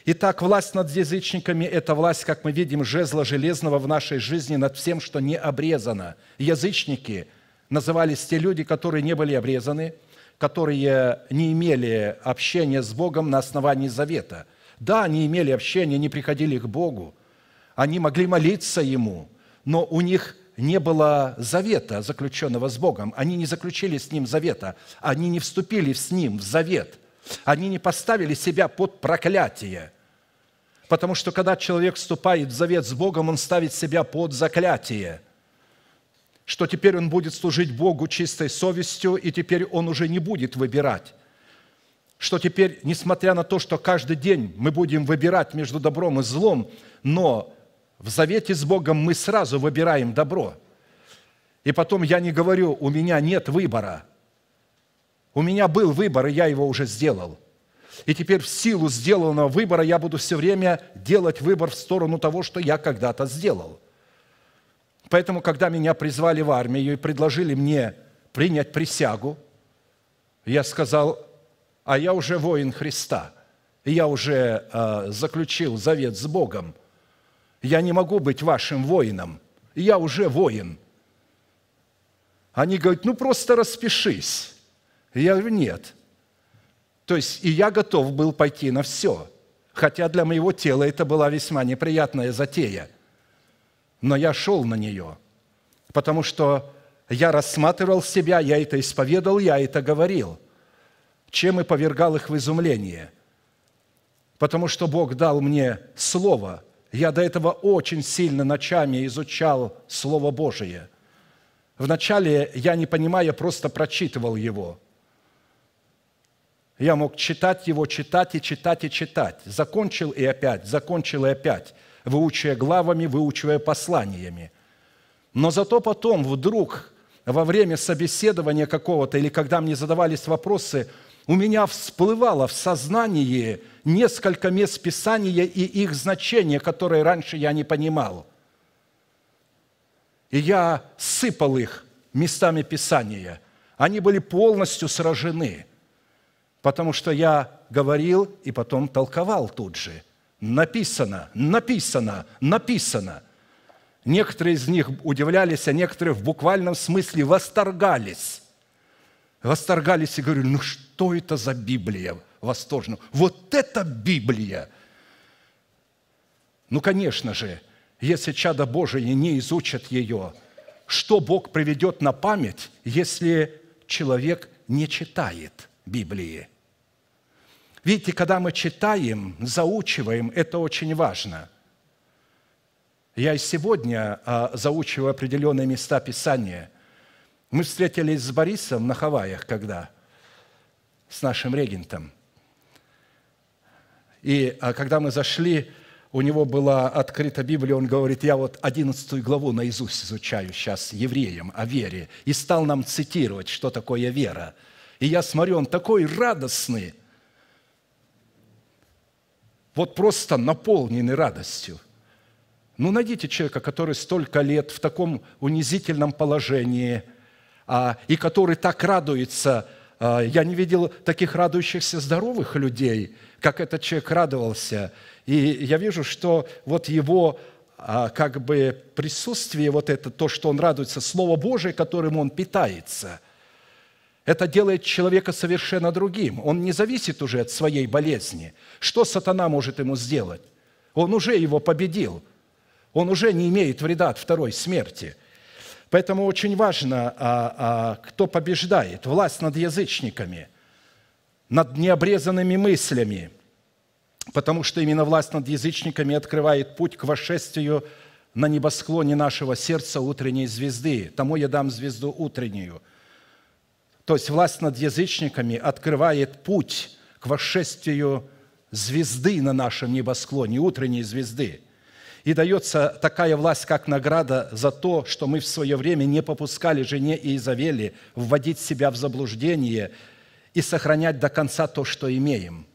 Итак, власть над язычниками – это власть, как мы видим, жезла железного в нашей жизни над всем, что не обрезано. Язычники назывались те люди, которые не были обрезаны – которые не имели общения с Богом на основании завета. Да, они имели общение, не приходили к Богу, они могли молиться Ему, но у них не было завета, заключенного с Богом. Они не заключили с Ним завета, они не вступили с Ним в завет, они не поставили себя под проклятие. Потому что когда человек вступает в завет с Богом, он ставит себя под заклятие – что теперь он будет служить Богу чистой совестью, и теперь он уже не будет выбирать что теперь, несмотря на то, что каждый день мы будем выбирать между добром и злом, но в завете с Богом мы сразу выбираем добро. И потом я не говорю, у меня нет выбора. У меня был выбор, и я его уже сделал. И теперь в силу сделанного выбора я буду все время делать выбор в сторону того, что я когда-то сделал – Поэтому, когда меня призвали в армию и предложили мне принять присягу, я сказал, а я уже воин Христа, я уже э, заключил завет с Богом. Я не могу быть вашим воином, я уже воин. Они говорят, ну просто распишись. я говорю, нет. То есть и я готов был пойти на все, хотя для моего тела это была весьма неприятная затея – но я шел на нее, потому что я рассматривал себя, я это исповедовал, я это говорил, чем и повергал их в изумление, потому что Бог дал мне Слово. Я до этого очень сильно ночами изучал Слово Божие. Вначале я, не понимая, просто прочитывал его – я мог читать его, читать и читать и читать. Закончил и опять, закончил и опять выучивая главами, выучивая посланиями. Но зато потом вдруг во время собеседования какого-то или когда мне задавались вопросы, у меня всплывало в сознании несколько мест Писания и их значение, которые раньше я не понимал. И я сыпал их местами Писания. Они были полностью сражены, потому что я говорил и потом толковал тут же – Написано, написано, написано. Некоторые из них удивлялись, а некоторые в буквальном смысле восторгались. Восторгались и говорили, ну что это за Библия восторжена? Вот это Библия! Ну, конечно же, если чадо Божие не изучат ее, что Бог приведет на память, если человек не читает Библии – Видите, когда мы читаем, заучиваем, это очень важно. Я и сегодня а, заучиваю определенные места Писания. Мы встретились с Борисом на Хаваях, когда с нашим регентом. И а, когда мы зашли, у него была открыта Библия, он говорит, я вот 11 главу наизусть изучаю сейчас евреям о вере, и стал нам цитировать, что такое вера. И я смотрю, он такой радостный – вот просто наполнены радостью. Ну, найдите человека, который столько лет в таком унизительном положении, а, и который так радуется. А, я не видел таких радующихся здоровых людей, как этот человек радовался. И я вижу, что вот его а, как бы присутствие, вот это то, что он радуется, Слово Божие, которым он питается – это делает человека совершенно другим. Он не зависит уже от своей болезни. Что сатана может ему сделать? Он уже его победил. Он уже не имеет вреда от второй смерти. Поэтому очень важно, а, а, кто побеждает. Власть над язычниками, над необрезанными мыслями, потому что именно власть над язычниками открывает путь к вошествию на небосклоне нашего сердца утренней звезды. Тому я дам звезду утреннюю – то есть власть над язычниками открывает путь к восшествию звезды на нашем небосклоне, утренней звезды. И дается такая власть, как награда за то, что мы в свое время не попускали жене Иезавели вводить себя в заблуждение и сохранять до конца то, что имеем.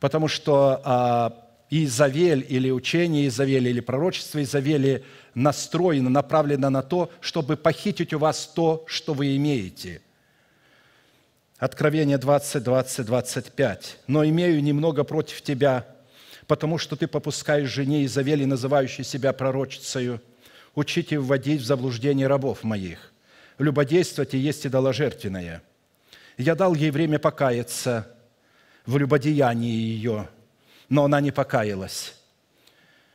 Потому что а, Изавель или учение Изавели или пророчество Изавели настроено, направлено на то, чтобы похитить у вас то, что вы имеете. Откровение 20, 20, 25. «Но имею немного против тебя, потому что ты попускаешь жене Изавели, называющей себя пророчицею, учить и вводить в заблуждение рабов моих, любодействовать и есть идоложертвенное. Я дал ей время покаяться в любодеянии ее, но она не покаялась».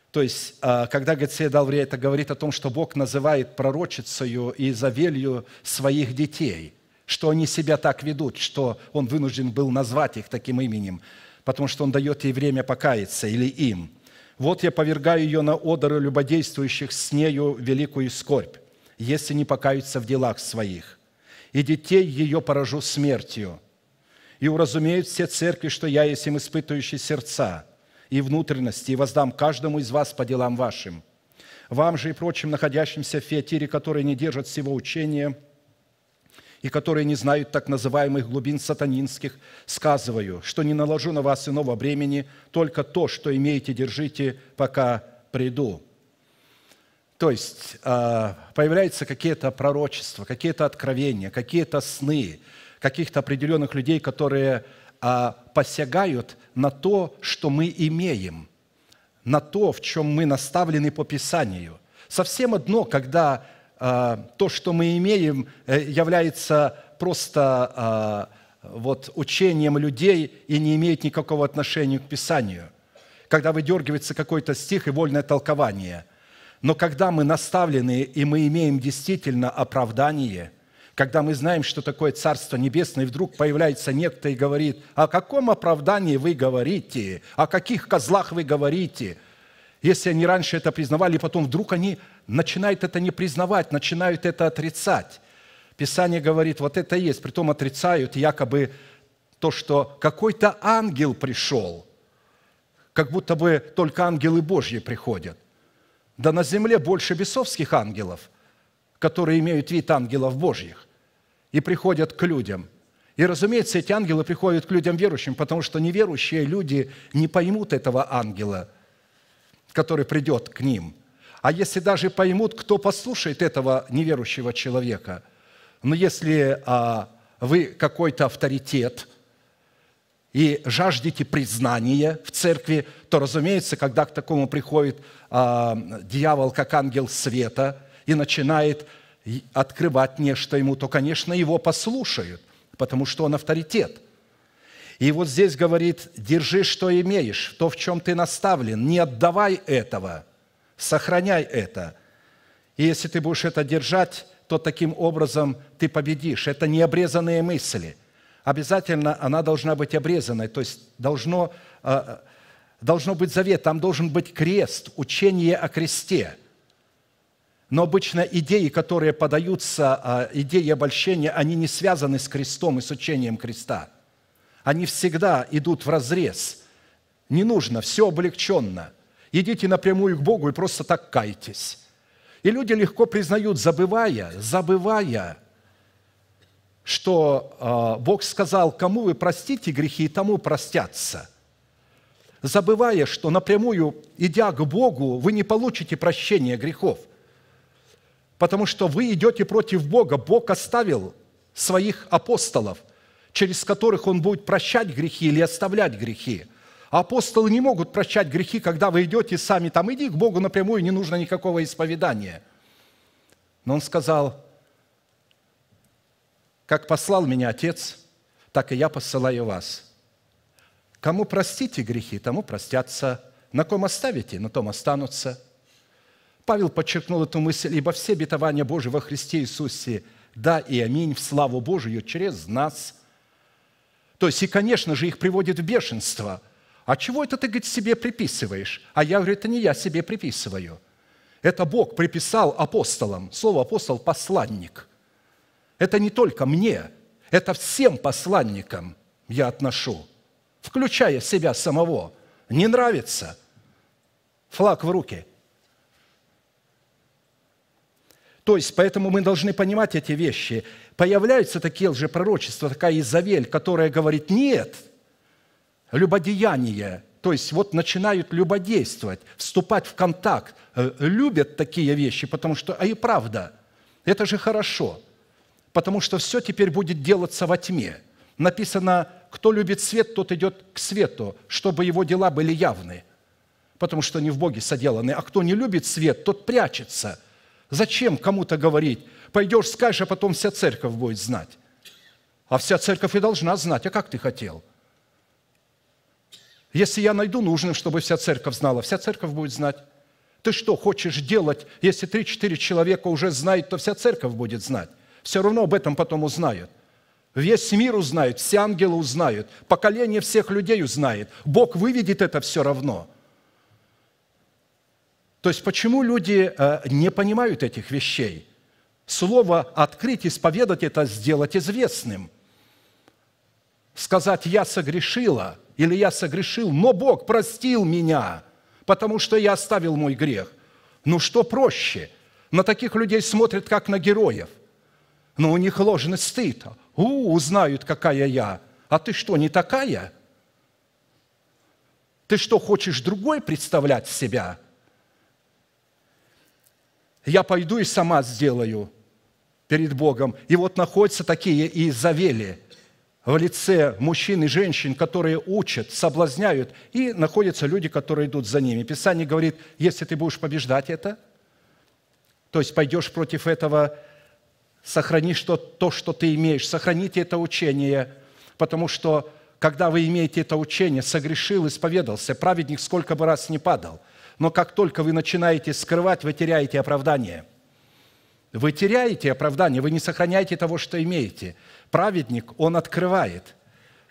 То есть, а, когда Гацея дал время, это говорит о том, что Бог называет пророчицею и завелью своих детей – что они себя так ведут, что он вынужден был назвать их таким именем, потому что он дает ей время покаяться или им. «Вот я повергаю ее на одоры любодействующих с нею великую скорбь, если не покаются в делах своих, и детей ее поражу смертью, и уразумеют все церкви, что я есть им испытывающий сердца и внутренности, и воздам каждому из вас по делам вашим. Вам же и прочим находящимся в Феатире, которые не держат всего учения – и которые не знают так называемых глубин сатанинских, сказываю, что не наложу на вас иного времени, только то, что имеете, держите, пока приду». То есть а, появляются какие-то пророчества, какие-то откровения, какие-то сны каких-то определенных людей, которые а, посягают на то, что мы имеем, на то, в чем мы наставлены по Писанию. Совсем одно, когда Э, то, что мы имеем, э, является просто э, вот, учением людей и не имеет никакого отношения к Писанию, когда выдергивается какой-то стих и вольное толкование. Но когда мы наставлены и мы имеем действительно оправдание, когда мы знаем, что такое Царство Небесное, и вдруг появляется некто и говорит, о каком оправдании вы говорите, о каких козлах вы говорите, если они раньше это признавали, потом вдруг они начинают это не признавать, начинают это отрицать. Писание говорит, вот это есть, притом отрицают якобы то, что какой-то ангел пришел, как будто бы только ангелы Божьи приходят. Да на земле больше бесовских ангелов, которые имеют вид ангелов Божьих, и приходят к людям. И, разумеется, эти ангелы приходят к людям верующим, потому что неверующие люди не поймут этого ангела, который придет к ним – а если даже поймут, кто послушает этого неверующего человека? Но если а, вы какой-то авторитет и жаждете признания в церкви, то, разумеется, когда к такому приходит а, дьявол, как ангел света, и начинает открывать нечто ему, то, конечно, его послушают, потому что он авторитет – и вот здесь говорит, держи, что имеешь, то, в чем ты наставлен, не отдавай этого. Сохраняй это. И если ты будешь это держать, то таким образом ты победишь. Это не обрезанные мысли. Обязательно она должна быть обрезанной, то есть должно, э, должно быть завет, там должен быть крест, учение о кресте. Но обычно идеи, которые подаются, э, идеи обольщения, они не связаны с крестом и с учением креста. Они всегда идут в разрез. Не нужно, все облегченно – Идите напрямую к Богу и просто так кайтесь. И люди легко признают, забывая, забывая, что а, Бог сказал, кому вы простите грехи, тому простятся. Забывая, что напрямую, идя к Богу, вы не получите прощения грехов. Потому что вы идете против Бога. Бог оставил своих апостолов, через которых Он будет прощать грехи или оставлять грехи – Апостолы не могут прощать грехи, когда вы идете сами там, иди к Богу напрямую, не нужно никакого исповедания. Но он сказал, как послал меня Отец, так и я посылаю вас. Кому простите грехи, тому простятся. На ком оставите, на том останутся. Павел подчеркнул эту мысль, ибо все обетования Божьи во Христе Иисусе, да и аминь, в славу Божию через нас. То есть, и, конечно же, их приводит в бешенство – а чего это ты, говорит, себе приписываешь? А я говорю, это не я себе приписываю. Это Бог приписал апостолам. Слово апостол – посланник. Это не только мне, это всем посланникам я отношу, включая себя самого. Не нравится? Флаг в руки. То есть, поэтому мы должны понимать эти вещи. Появляются такие лжепророчества, такая Изавель, которая говорит, нет – любодеяние, то есть вот начинают любодействовать, вступать в контакт, э, любят такие вещи, потому что, а и правда, это же хорошо, потому что все теперь будет делаться во тьме. Написано, кто любит свет, тот идет к свету, чтобы его дела были явны, потому что они в Боге соделаны. А кто не любит свет, тот прячется. Зачем кому-то говорить? Пойдешь, скажешь, а потом вся церковь будет знать. А вся церковь и должна знать, а как ты хотел – если я найду нужным, чтобы вся церковь знала, вся церковь будет знать. Ты что хочешь делать, если 3-4 человека уже знают, то вся церковь будет знать. Все равно об этом потом узнают. Весь мир узнает, все ангелы узнают, поколение всех людей узнает. Бог выведет это все равно. То есть почему люди э, не понимают этих вещей? Слово «открыть», «исповедать» – это сделать известным. Сказать «я согрешила» – или я согрешил, но Бог простил меня, потому что я оставил мой грех. Ну что проще? На таких людей смотрят, как на героев. Но у них ложный стыд. У, узнают, какая я. А ты что, не такая? Ты что, хочешь другой представлять себя? Я пойду и сама сделаю перед Богом. И вот находятся такие и завели – в лице мужчин и женщин, которые учат, соблазняют, и находятся люди, которые идут за ними. Писание говорит, если ты будешь побеждать это, то есть пойдешь против этого, сохрани что, то, что ты имеешь, сохраните это учение, потому что когда вы имеете это учение, согрешил, исповедался, праведник сколько бы раз не падал, но как только вы начинаете скрывать, вы теряете оправдание. Вы теряете оправдание, вы не сохраняете того, что имеете – Праведник, он открывает.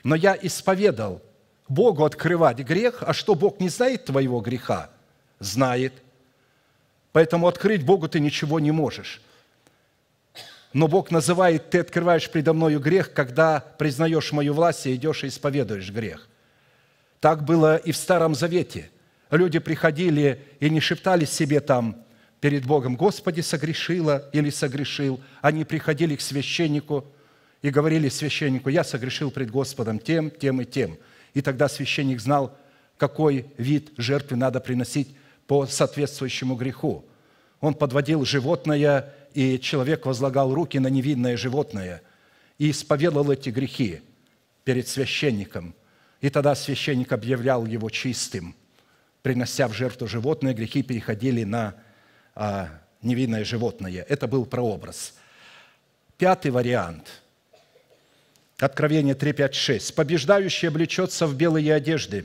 Но я исповедал Богу открывать грех, а что Бог не знает твоего греха? Знает. Поэтому открыть Богу ты ничего не можешь. Но Бог называет, ты открываешь предо мною грех, когда признаешь мою власть и идешь и исповедуешь грех. Так было и в Старом Завете. Люди приходили и не шептали себе там перед Богом, «Господи, согрешила» или «согрешил». Они приходили к священнику – и говорили священнику, я согрешил пред Господом тем, тем и тем. И тогда священник знал, какой вид жертвы надо приносить по соответствующему греху. Он подводил животное, и человек возлагал руки на невинное животное и исповедовал эти грехи перед священником. И тогда священник объявлял его чистым. Принося в жертву животное, грехи переходили на а, невинное животное. Это был прообраз. Пятый вариант – Откровение 3, 5, 6. «Побеждающий облечется в белые одежды,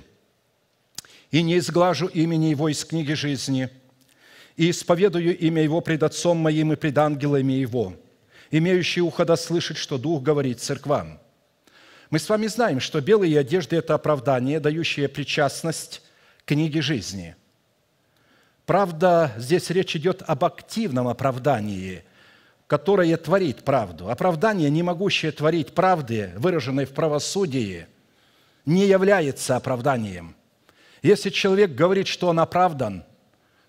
и не изглажу имени его из книги жизни, и исповедую имя его пред отцом моим и пред ангелами его. Имеющий ухо да слышит, что Дух говорит церквам». Мы с вами знаем, что белые одежды – это оправдание, дающее причастность к книге жизни. Правда, здесь речь идет об активном оправдании – которое творит правду. Оправдание, не могущее творить правды, выраженной в правосудии, не является оправданием. Если человек говорит, что он оправдан,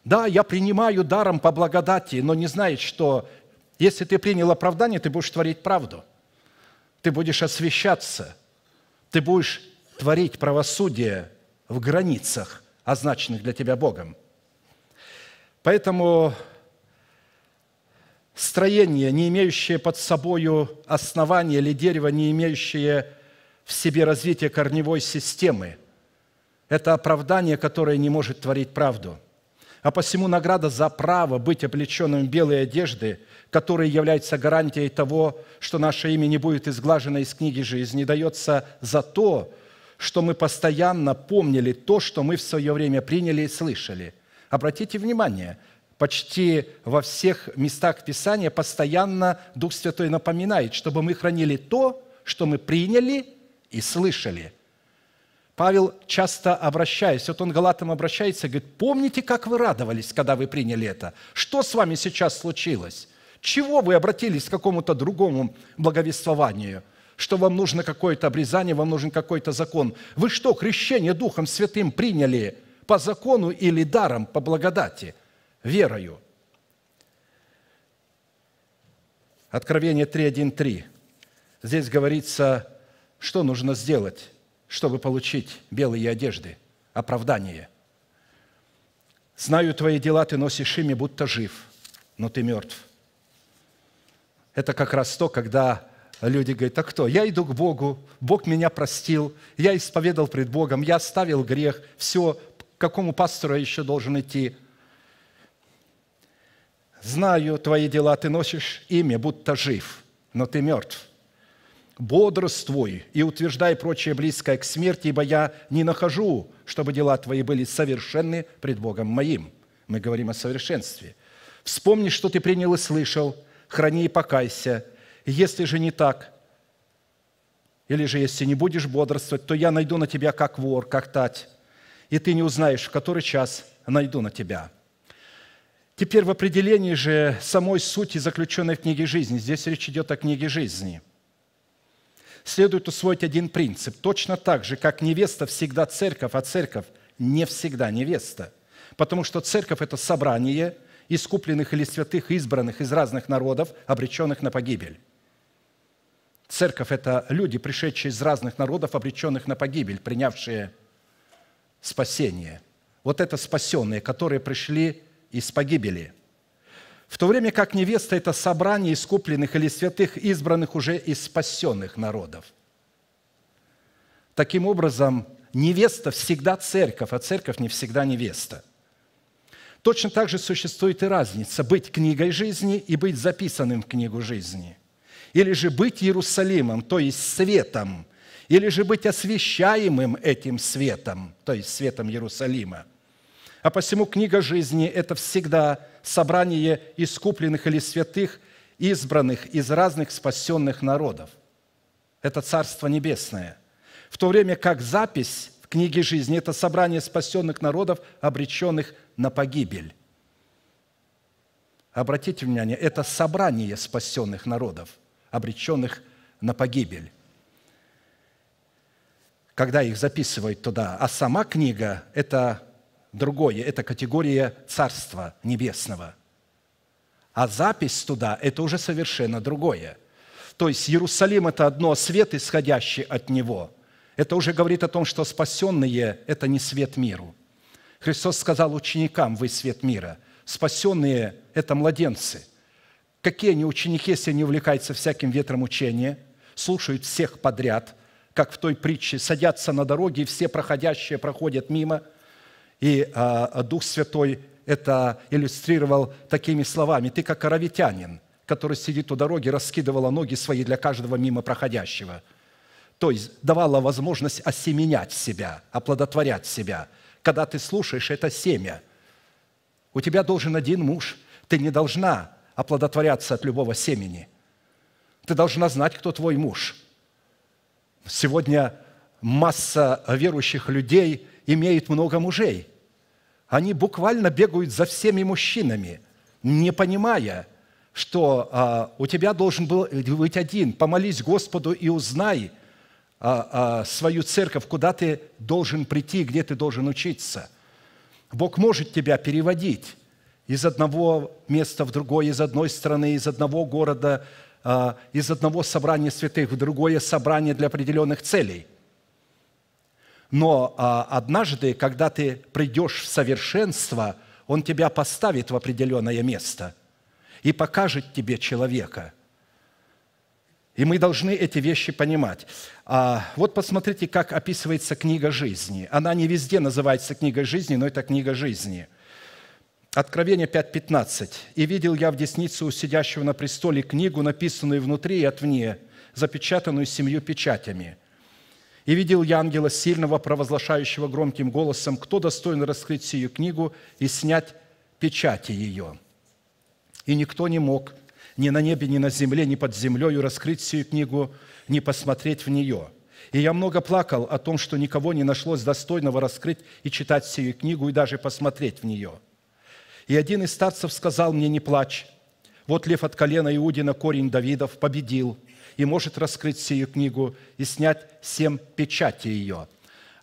да, я принимаю даром по благодати, но не знает, что если ты принял оправдание, ты будешь творить правду. Ты будешь освещаться. Ты будешь творить правосудие в границах, означенных для тебя Богом. Поэтому строение, не имеющее под собою основания или дерево, не имеющее в себе развития корневой системы. Это оправдание, которое не может творить правду. А посему награда за право быть облеченным в белой одежды, которая является гарантией того, что наше имя не будет изглажено из книги жизни, дается за то, что мы постоянно помнили то, что мы в свое время приняли и слышали. Обратите внимание – почти во всех местах Писания постоянно Дух Святой напоминает, чтобы мы хранили то, что мы приняли и слышали. Павел часто обращаясь, вот он Галатам обращается, и говорит, помните, как вы радовались, когда вы приняли это? Что с вами сейчас случилось? Чего вы обратились к какому-то другому благовествованию? Что вам нужно какое-то обрезание, вам нужен какой-то закон? Вы что, крещение Духом Святым приняли по закону или даром, по благодати – верою. Откровение 3.1.3. Здесь говорится, что нужно сделать, чтобы получить белые одежды, оправдание. «Знаю твои дела, ты носишь ими, будто жив, но ты мертв». Это как раз то, когда люди говорят, а кто? Я иду к Богу, Бог меня простил, я исповедал пред Богом, я оставил грех, все, к какому пастору я еще должен идти – знаю твои дела, ты носишь имя, будто жив, но ты мертв. Бодрствуй и утверждай прочее близкое к смерти, ибо я не нахожу, чтобы дела твои были совершенны пред Богом моим». Мы говорим о совершенстве. «Вспомни, что ты принял и слышал, храни и покайся. если же не так, или же если не будешь бодрствовать, то я найду на тебя как вор, как тать, и ты не узнаешь, в который час найду на тебя». Теперь в определении же самой сути заключенной в книге жизни, здесь речь идет о книге жизни, следует усвоить один принцип. Точно так же, как невеста всегда церковь, а церковь не всегда невеста. Потому что церковь – это собрание искупленных или святых, избранных из разных народов, обреченных на погибель. Церковь – это люди, пришедшие из разных народов, обреченных на погибель, принявшие спасение. Вот это спасенные, которые пришли из погибели. В то время как невеста – это собрание искупленных или святых, избранных уже из спасенных народов. Таким образом, невеста всегда церковь, а церковь не всегда невеста. Точно так же существует и разница – быть книгой жизни и быть записанным в книгу жизни. Или же быть Иерусалимом, то есть светом, или же быть освещаемым этим светом, то есть светом Иерусалима – а посему книга жизни – это всегда собрание искупленных или святых, избранных из разных спасенных народов. Это Царство Небесное. В то время как запись в книге жизни – это собрание спасенных народов, обреченных на погибель. Обратите внимание, это собрание спасенных народов, обреченных на погибель когда их записывают туда. А сама книга – это другое. Это категория Царства Небесного. А запись туда – это уже совершенно другое. То есть Иерусалим – это одно, а свет, исходящий от него. Это уже говорит о том, что спасенные – это не свет миру. Христос сказал ученикам, вы свет мира. Спасенные – это младенцы. Какие они ученики, если они увлекаются всяким ветром учения, слушают всех подряд, как в той притче, садятся на дороге, и все проходящие проходят мимо – и а, а, Дух Святой это иллюстрировал такими словами. «Ты как аравитянин, который сидит у дороги, раскидывала ноги свои для каждого мимо проходящего». То есть давала возможность осеменять себя, оплодотворять себя. Когда ты слушаешь, это семя. У тебя должен один муж. Ты не должна оплодотворяться от любого семени. Ты должна знать, кто твой муж. Сегодня масса верующих людей – имеют много мужей. Они буквально бегают за всеми мужчинами, не понимая, что а, у тебя должен был быть один. Помолись Господу и узнай а, а, свою церковь, куда ты должен прийти, где ты должен учиться. Бог может тебя переводить из одного места в другое, из одной страны, из одного города, а, из одного собрания святых в другое собрание для определенных целей – но а, однажды, когда ты придешь в совершенство, Он тебя поставит в определенное место и покажет тебе человека. И мы должны эти вещи понимать. А, вот посмотрите, как описывается книга жизни. Она не везде называется книга жизни, но это книга жизни. Откровение 5.15. «И видел я в десницу у сидящего на престоле книгу, написанную внутри и отвне, запечатанную семью печатями – и видел я ангела сильного, провозглашающего громким голосом, кто достоин раскрыть сию книгу и снять печати ее. И никто не мог ни на небе, ни на земле, ни под землею раскрыть сию книгу, ни посмотреть в нее. И я много плакал о том, что никого не нашлось достойного раскрыть и читать сию книгу, и даже посмотреть в нее. И один из старцев сказал мне, не плачь, вот лев от колена Иудина, корень Давидов, победил – и может раскрыть сию книгу и снять семь печати ее».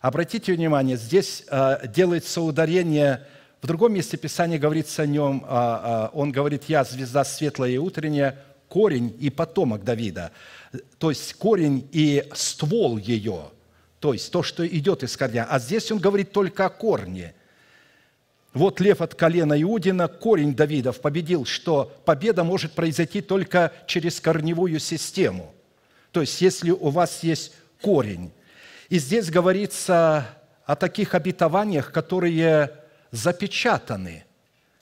Обратите внимание, здесь э, делается ударение в другом месте Писания говорится о нем, а, а, он говорит, «Я звезда светлая и утренняя, корень и потомок Давида». То есть корень и ствол ее, то есть то, что идет из корня. А здесь он говорит только о корне. Вот лев от колена Иудина, корень Давидов, победил, что победа может произойти только через корневую систему. То есть, если у вас есть корень. И здесь говорится о таких обетованиях, которые запечатаны.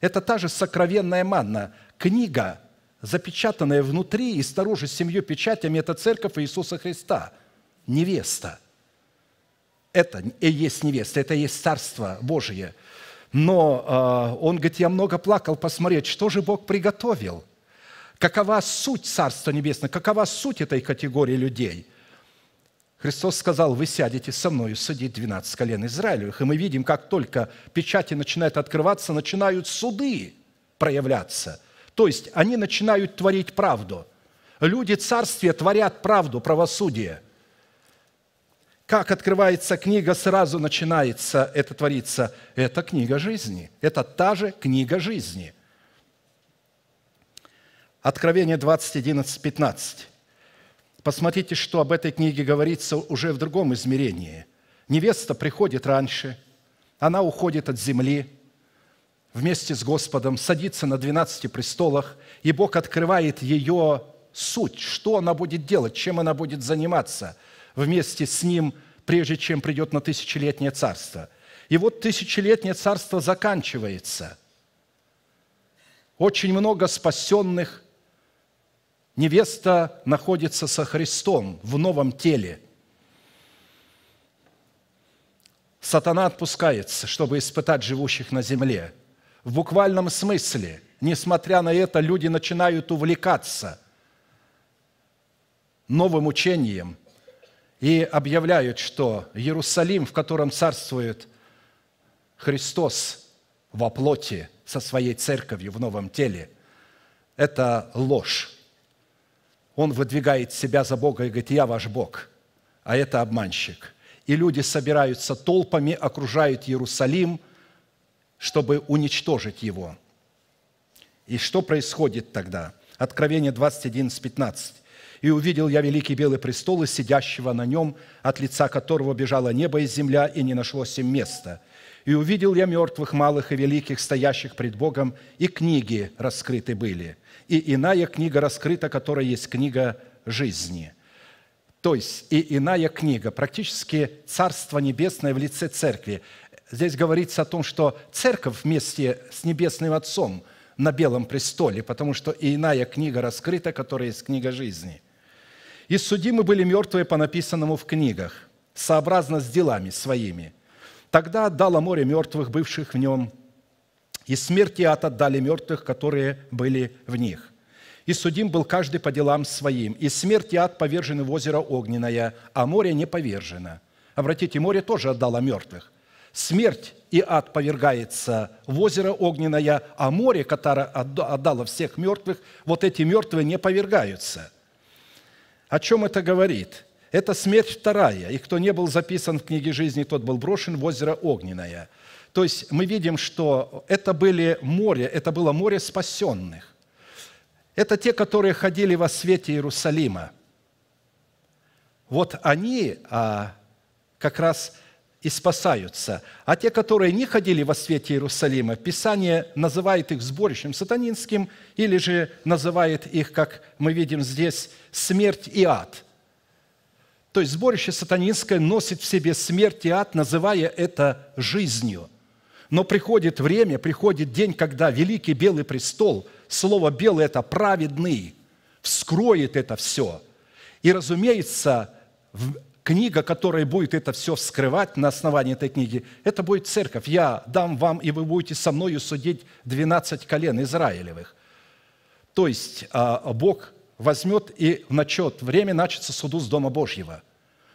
Это та же сокровенная манна, книга, запечатанная внутри и снаружи семью печатями, это церковь Иисуса Христа, невеста. Это и есть невеста, это и есть Царство Божие – но э, он говорит, я много плакал посмотреть, что же Бог приготовил, какова суть Царства Небесного, какова суть этой категории людей. Христос сказал, вы сядете со мною судить 12 колен Израилевых. И мы видим, как только печати начинают открываться, начинают суды проявляться. То есть они начинают творить правду. Люди царствия творят правду, правосудие – как открывается книга, сразу начинается это творится. Это книга жизни. Это та же книга жизни. Откровение 20, 11, 15. Посмотрите, что об этой книге говорится уже в другом измерении. Невеста приходит раньше, она уходит от земли вместе с Господом, садится на 12 престолах, и Бог открывает ее суть, что она будет делать, чем она будет заниматься – вместе с ним, прежде чем придет на тысячелетнее царство. И вот тысячелетнее царство заканчивается. Очень много спасенных. Невеста находится со Христом в новом теле. Сатана отпускается, чтобы испытать живущих на земле. В буквальном смысле, несмотря на это, люди начинают увлекаться – новым учением, и объявляют, что Иерусалим, в котором царствует Христос во плоти со своей церковью в новом теле, это ложь. Он выдвигает себя за Бога и говорит, я ваш Бог, а это обманщик. И люди собираются толпами, окружают Иерусалим, чтобы уничтожить его. И что происходит тогда? Откровение 21, 15 и увидел я великий белый престол и сидящего на нем, от лица которого бежало небо и земля, и не нашлось им места. И увидел я мертвых, малых и великих, стоящих пред Богом, и книги раскрыты были. И иная книга раскрыта, которая есть книга жизни». То есть и иная книга, практически Царство Небесное в лице Церкви. Здесь говорится о том, что Церковь вместе с Небесным Отцом – на белом престоле, потому что и иная книга раскрыта, которая есть книга жизни. И судимы были мертвые по написанному в книгах, сообразно с делами своими. Тогда отдало море мертвых, бывших в нем, и смерть и ад отдали мертвых, которые были в них. И судим был каждый по делам своим, и смерть и ад повержены в озеро Огненное, а море не повержено. Обратите, море тоже отдало мертвых. Смерть и ад повергается в озеро Огненное, а море, которое отдало всех мертвых, вот эти мертвые не повергаются – о чем это говорит? Это смерть вторая, и кто не был записан в книге жизни, тот был брошен в озеро Огненное. То есть мы видим, что это были море, это было море спасенных. Это те, которые ходили во свете Иерусалима. Вот они а, как раз и спасаются. А те, которые не ходили во свете Иерусалима, Писание называет их сборищем сатанинским или же называет их, как мы видим здесь, смерть и ад. То есть сборище сатанинское носит в себе смерть и ад, называя это жизнью. Но приходит время, приходит день, когда великий белый престол, слово «белый» – это праведный, вскроет это все. И, разумеется, книга, которая будет это все вскрывать на основании этой книги, это будет церковь. Я дам вам, и вы будете со мною судить 12 колен Израилевых. То есть а, Бог возьмет и начнет, время начнется суду с Дома Божьего.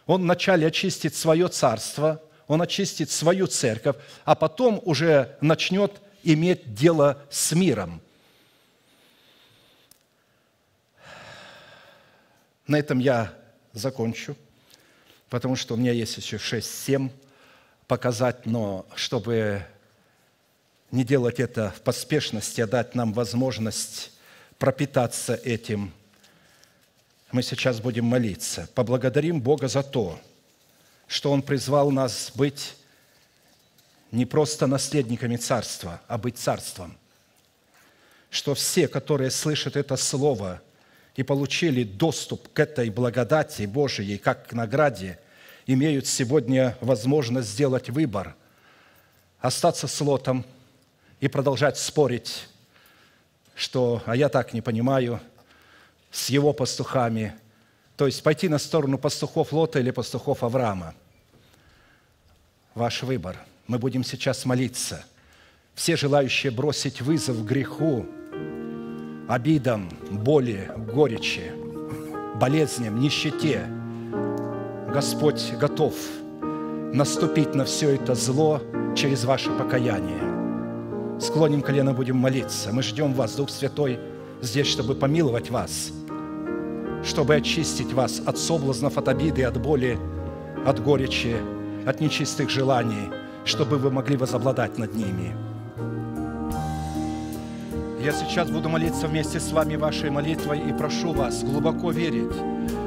Он вначале очистит свое царство, он очистит свою церковь, а потом уже начнет иметь дело с миром. На этом я закончу потому что у меня есть еще 6-7 показать, но чтобы не делать это в поспешности, а дать нам возможность пропитаться этим, мы сейчас будем молиться. Поблагодарим Бога за то, что Он призвал нас быть не просто наследниками царства, а быть царством. Что все, которые слышат это слово – и получили доступ к этой благодати Божией, как к награде, имеют сегодня возможность сделать выбор – остаться с Лотом и продолжать спорить, что «а я так не понимаю», с его пастухами, то есть пойти на сторону пастухов Лота или пастухов Авраама. Ваш выбор. Мы будем сейчас молиться. Все желающие бросить вызов греху, обидам, боли, горечи, болезням, нищете. Господь готов наступить на все это зло через ваше покаяние. Склоним колено, будем молиться. Мы ждем вас, Дух Святой, здесь, чтобы помиловать вас, чтобы очистить вас от соблазнов, от обиды, от боли, от горечи, от нечистых желаний, чтобы вы могли возобладать над ними – я сейчас буду молиться вместе с вами вашей молитвой и прошу вас глубоко верить,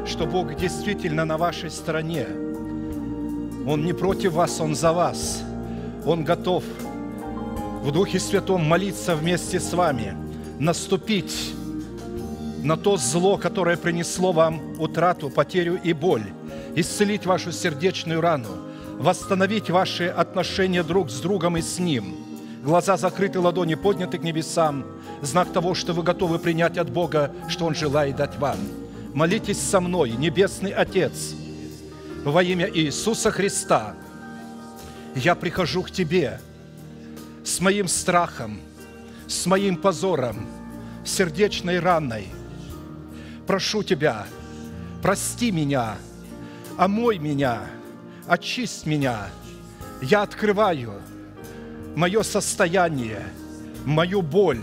что Бог действительно на вашей стороне. Он не против вас, Он за вас. Он готов в Духе Святом молиться вместе с вами, наступить на то зло, которое принесло вам утрату, потерю и боль, исцелить вашу сердечную рану, восстановить ваши отношения друг с другом и с Ним – глаза закрыты, ладони подняты к небесам, знак того, что вы готовы принять от Бога, что Он желает дать вам. Молитесь со мной, Небесный Отец, во имя Иисуса Христа. Я прихожу к Тебе с моим страхом, с моим позором, сердечной раной. Прошу Тебя, прости меня, омой меня, очисть меня. Я открываю – мое состояние, мою боль,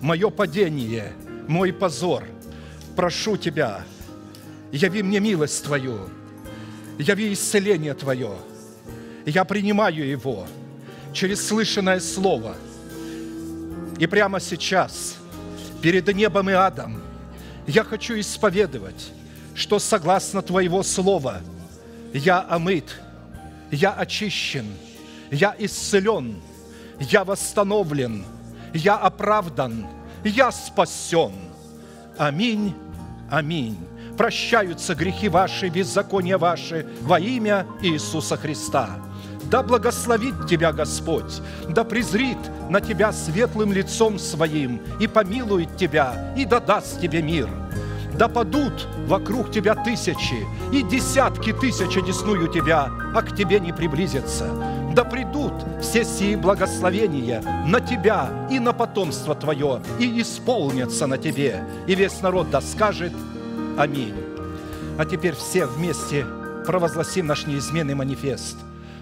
мое падение, мой позор. Прошу Тебя, яви мне милость Твою, яви исцеление Твое. Я принимаю его через слышанное слово. И прямо сейчас, перед небом и адом, я хочу исповедовать, что согласно Твоего слова я омыт, я очищен, я исцелен – я восстановлен, я оправдан, я спасен. Аминь, аминь. Прощаются грехи ваши, беззакония ваши во имя Иисуса Христа. Да благословит тебя Господь, да презрит на тебя светлым лицом своим и помилует тебя, и дадаст тебе мир. Да падут вокруг тебя тысячи и десятки тысяч одесную тебя, а к тебе не приблизятся да придут все сии благословения на тебя и на потомство твое, и исполнятся на тебе. И весь народ да скажет Аминь. А теперь все вместе провозгласим наш неизменный манифест –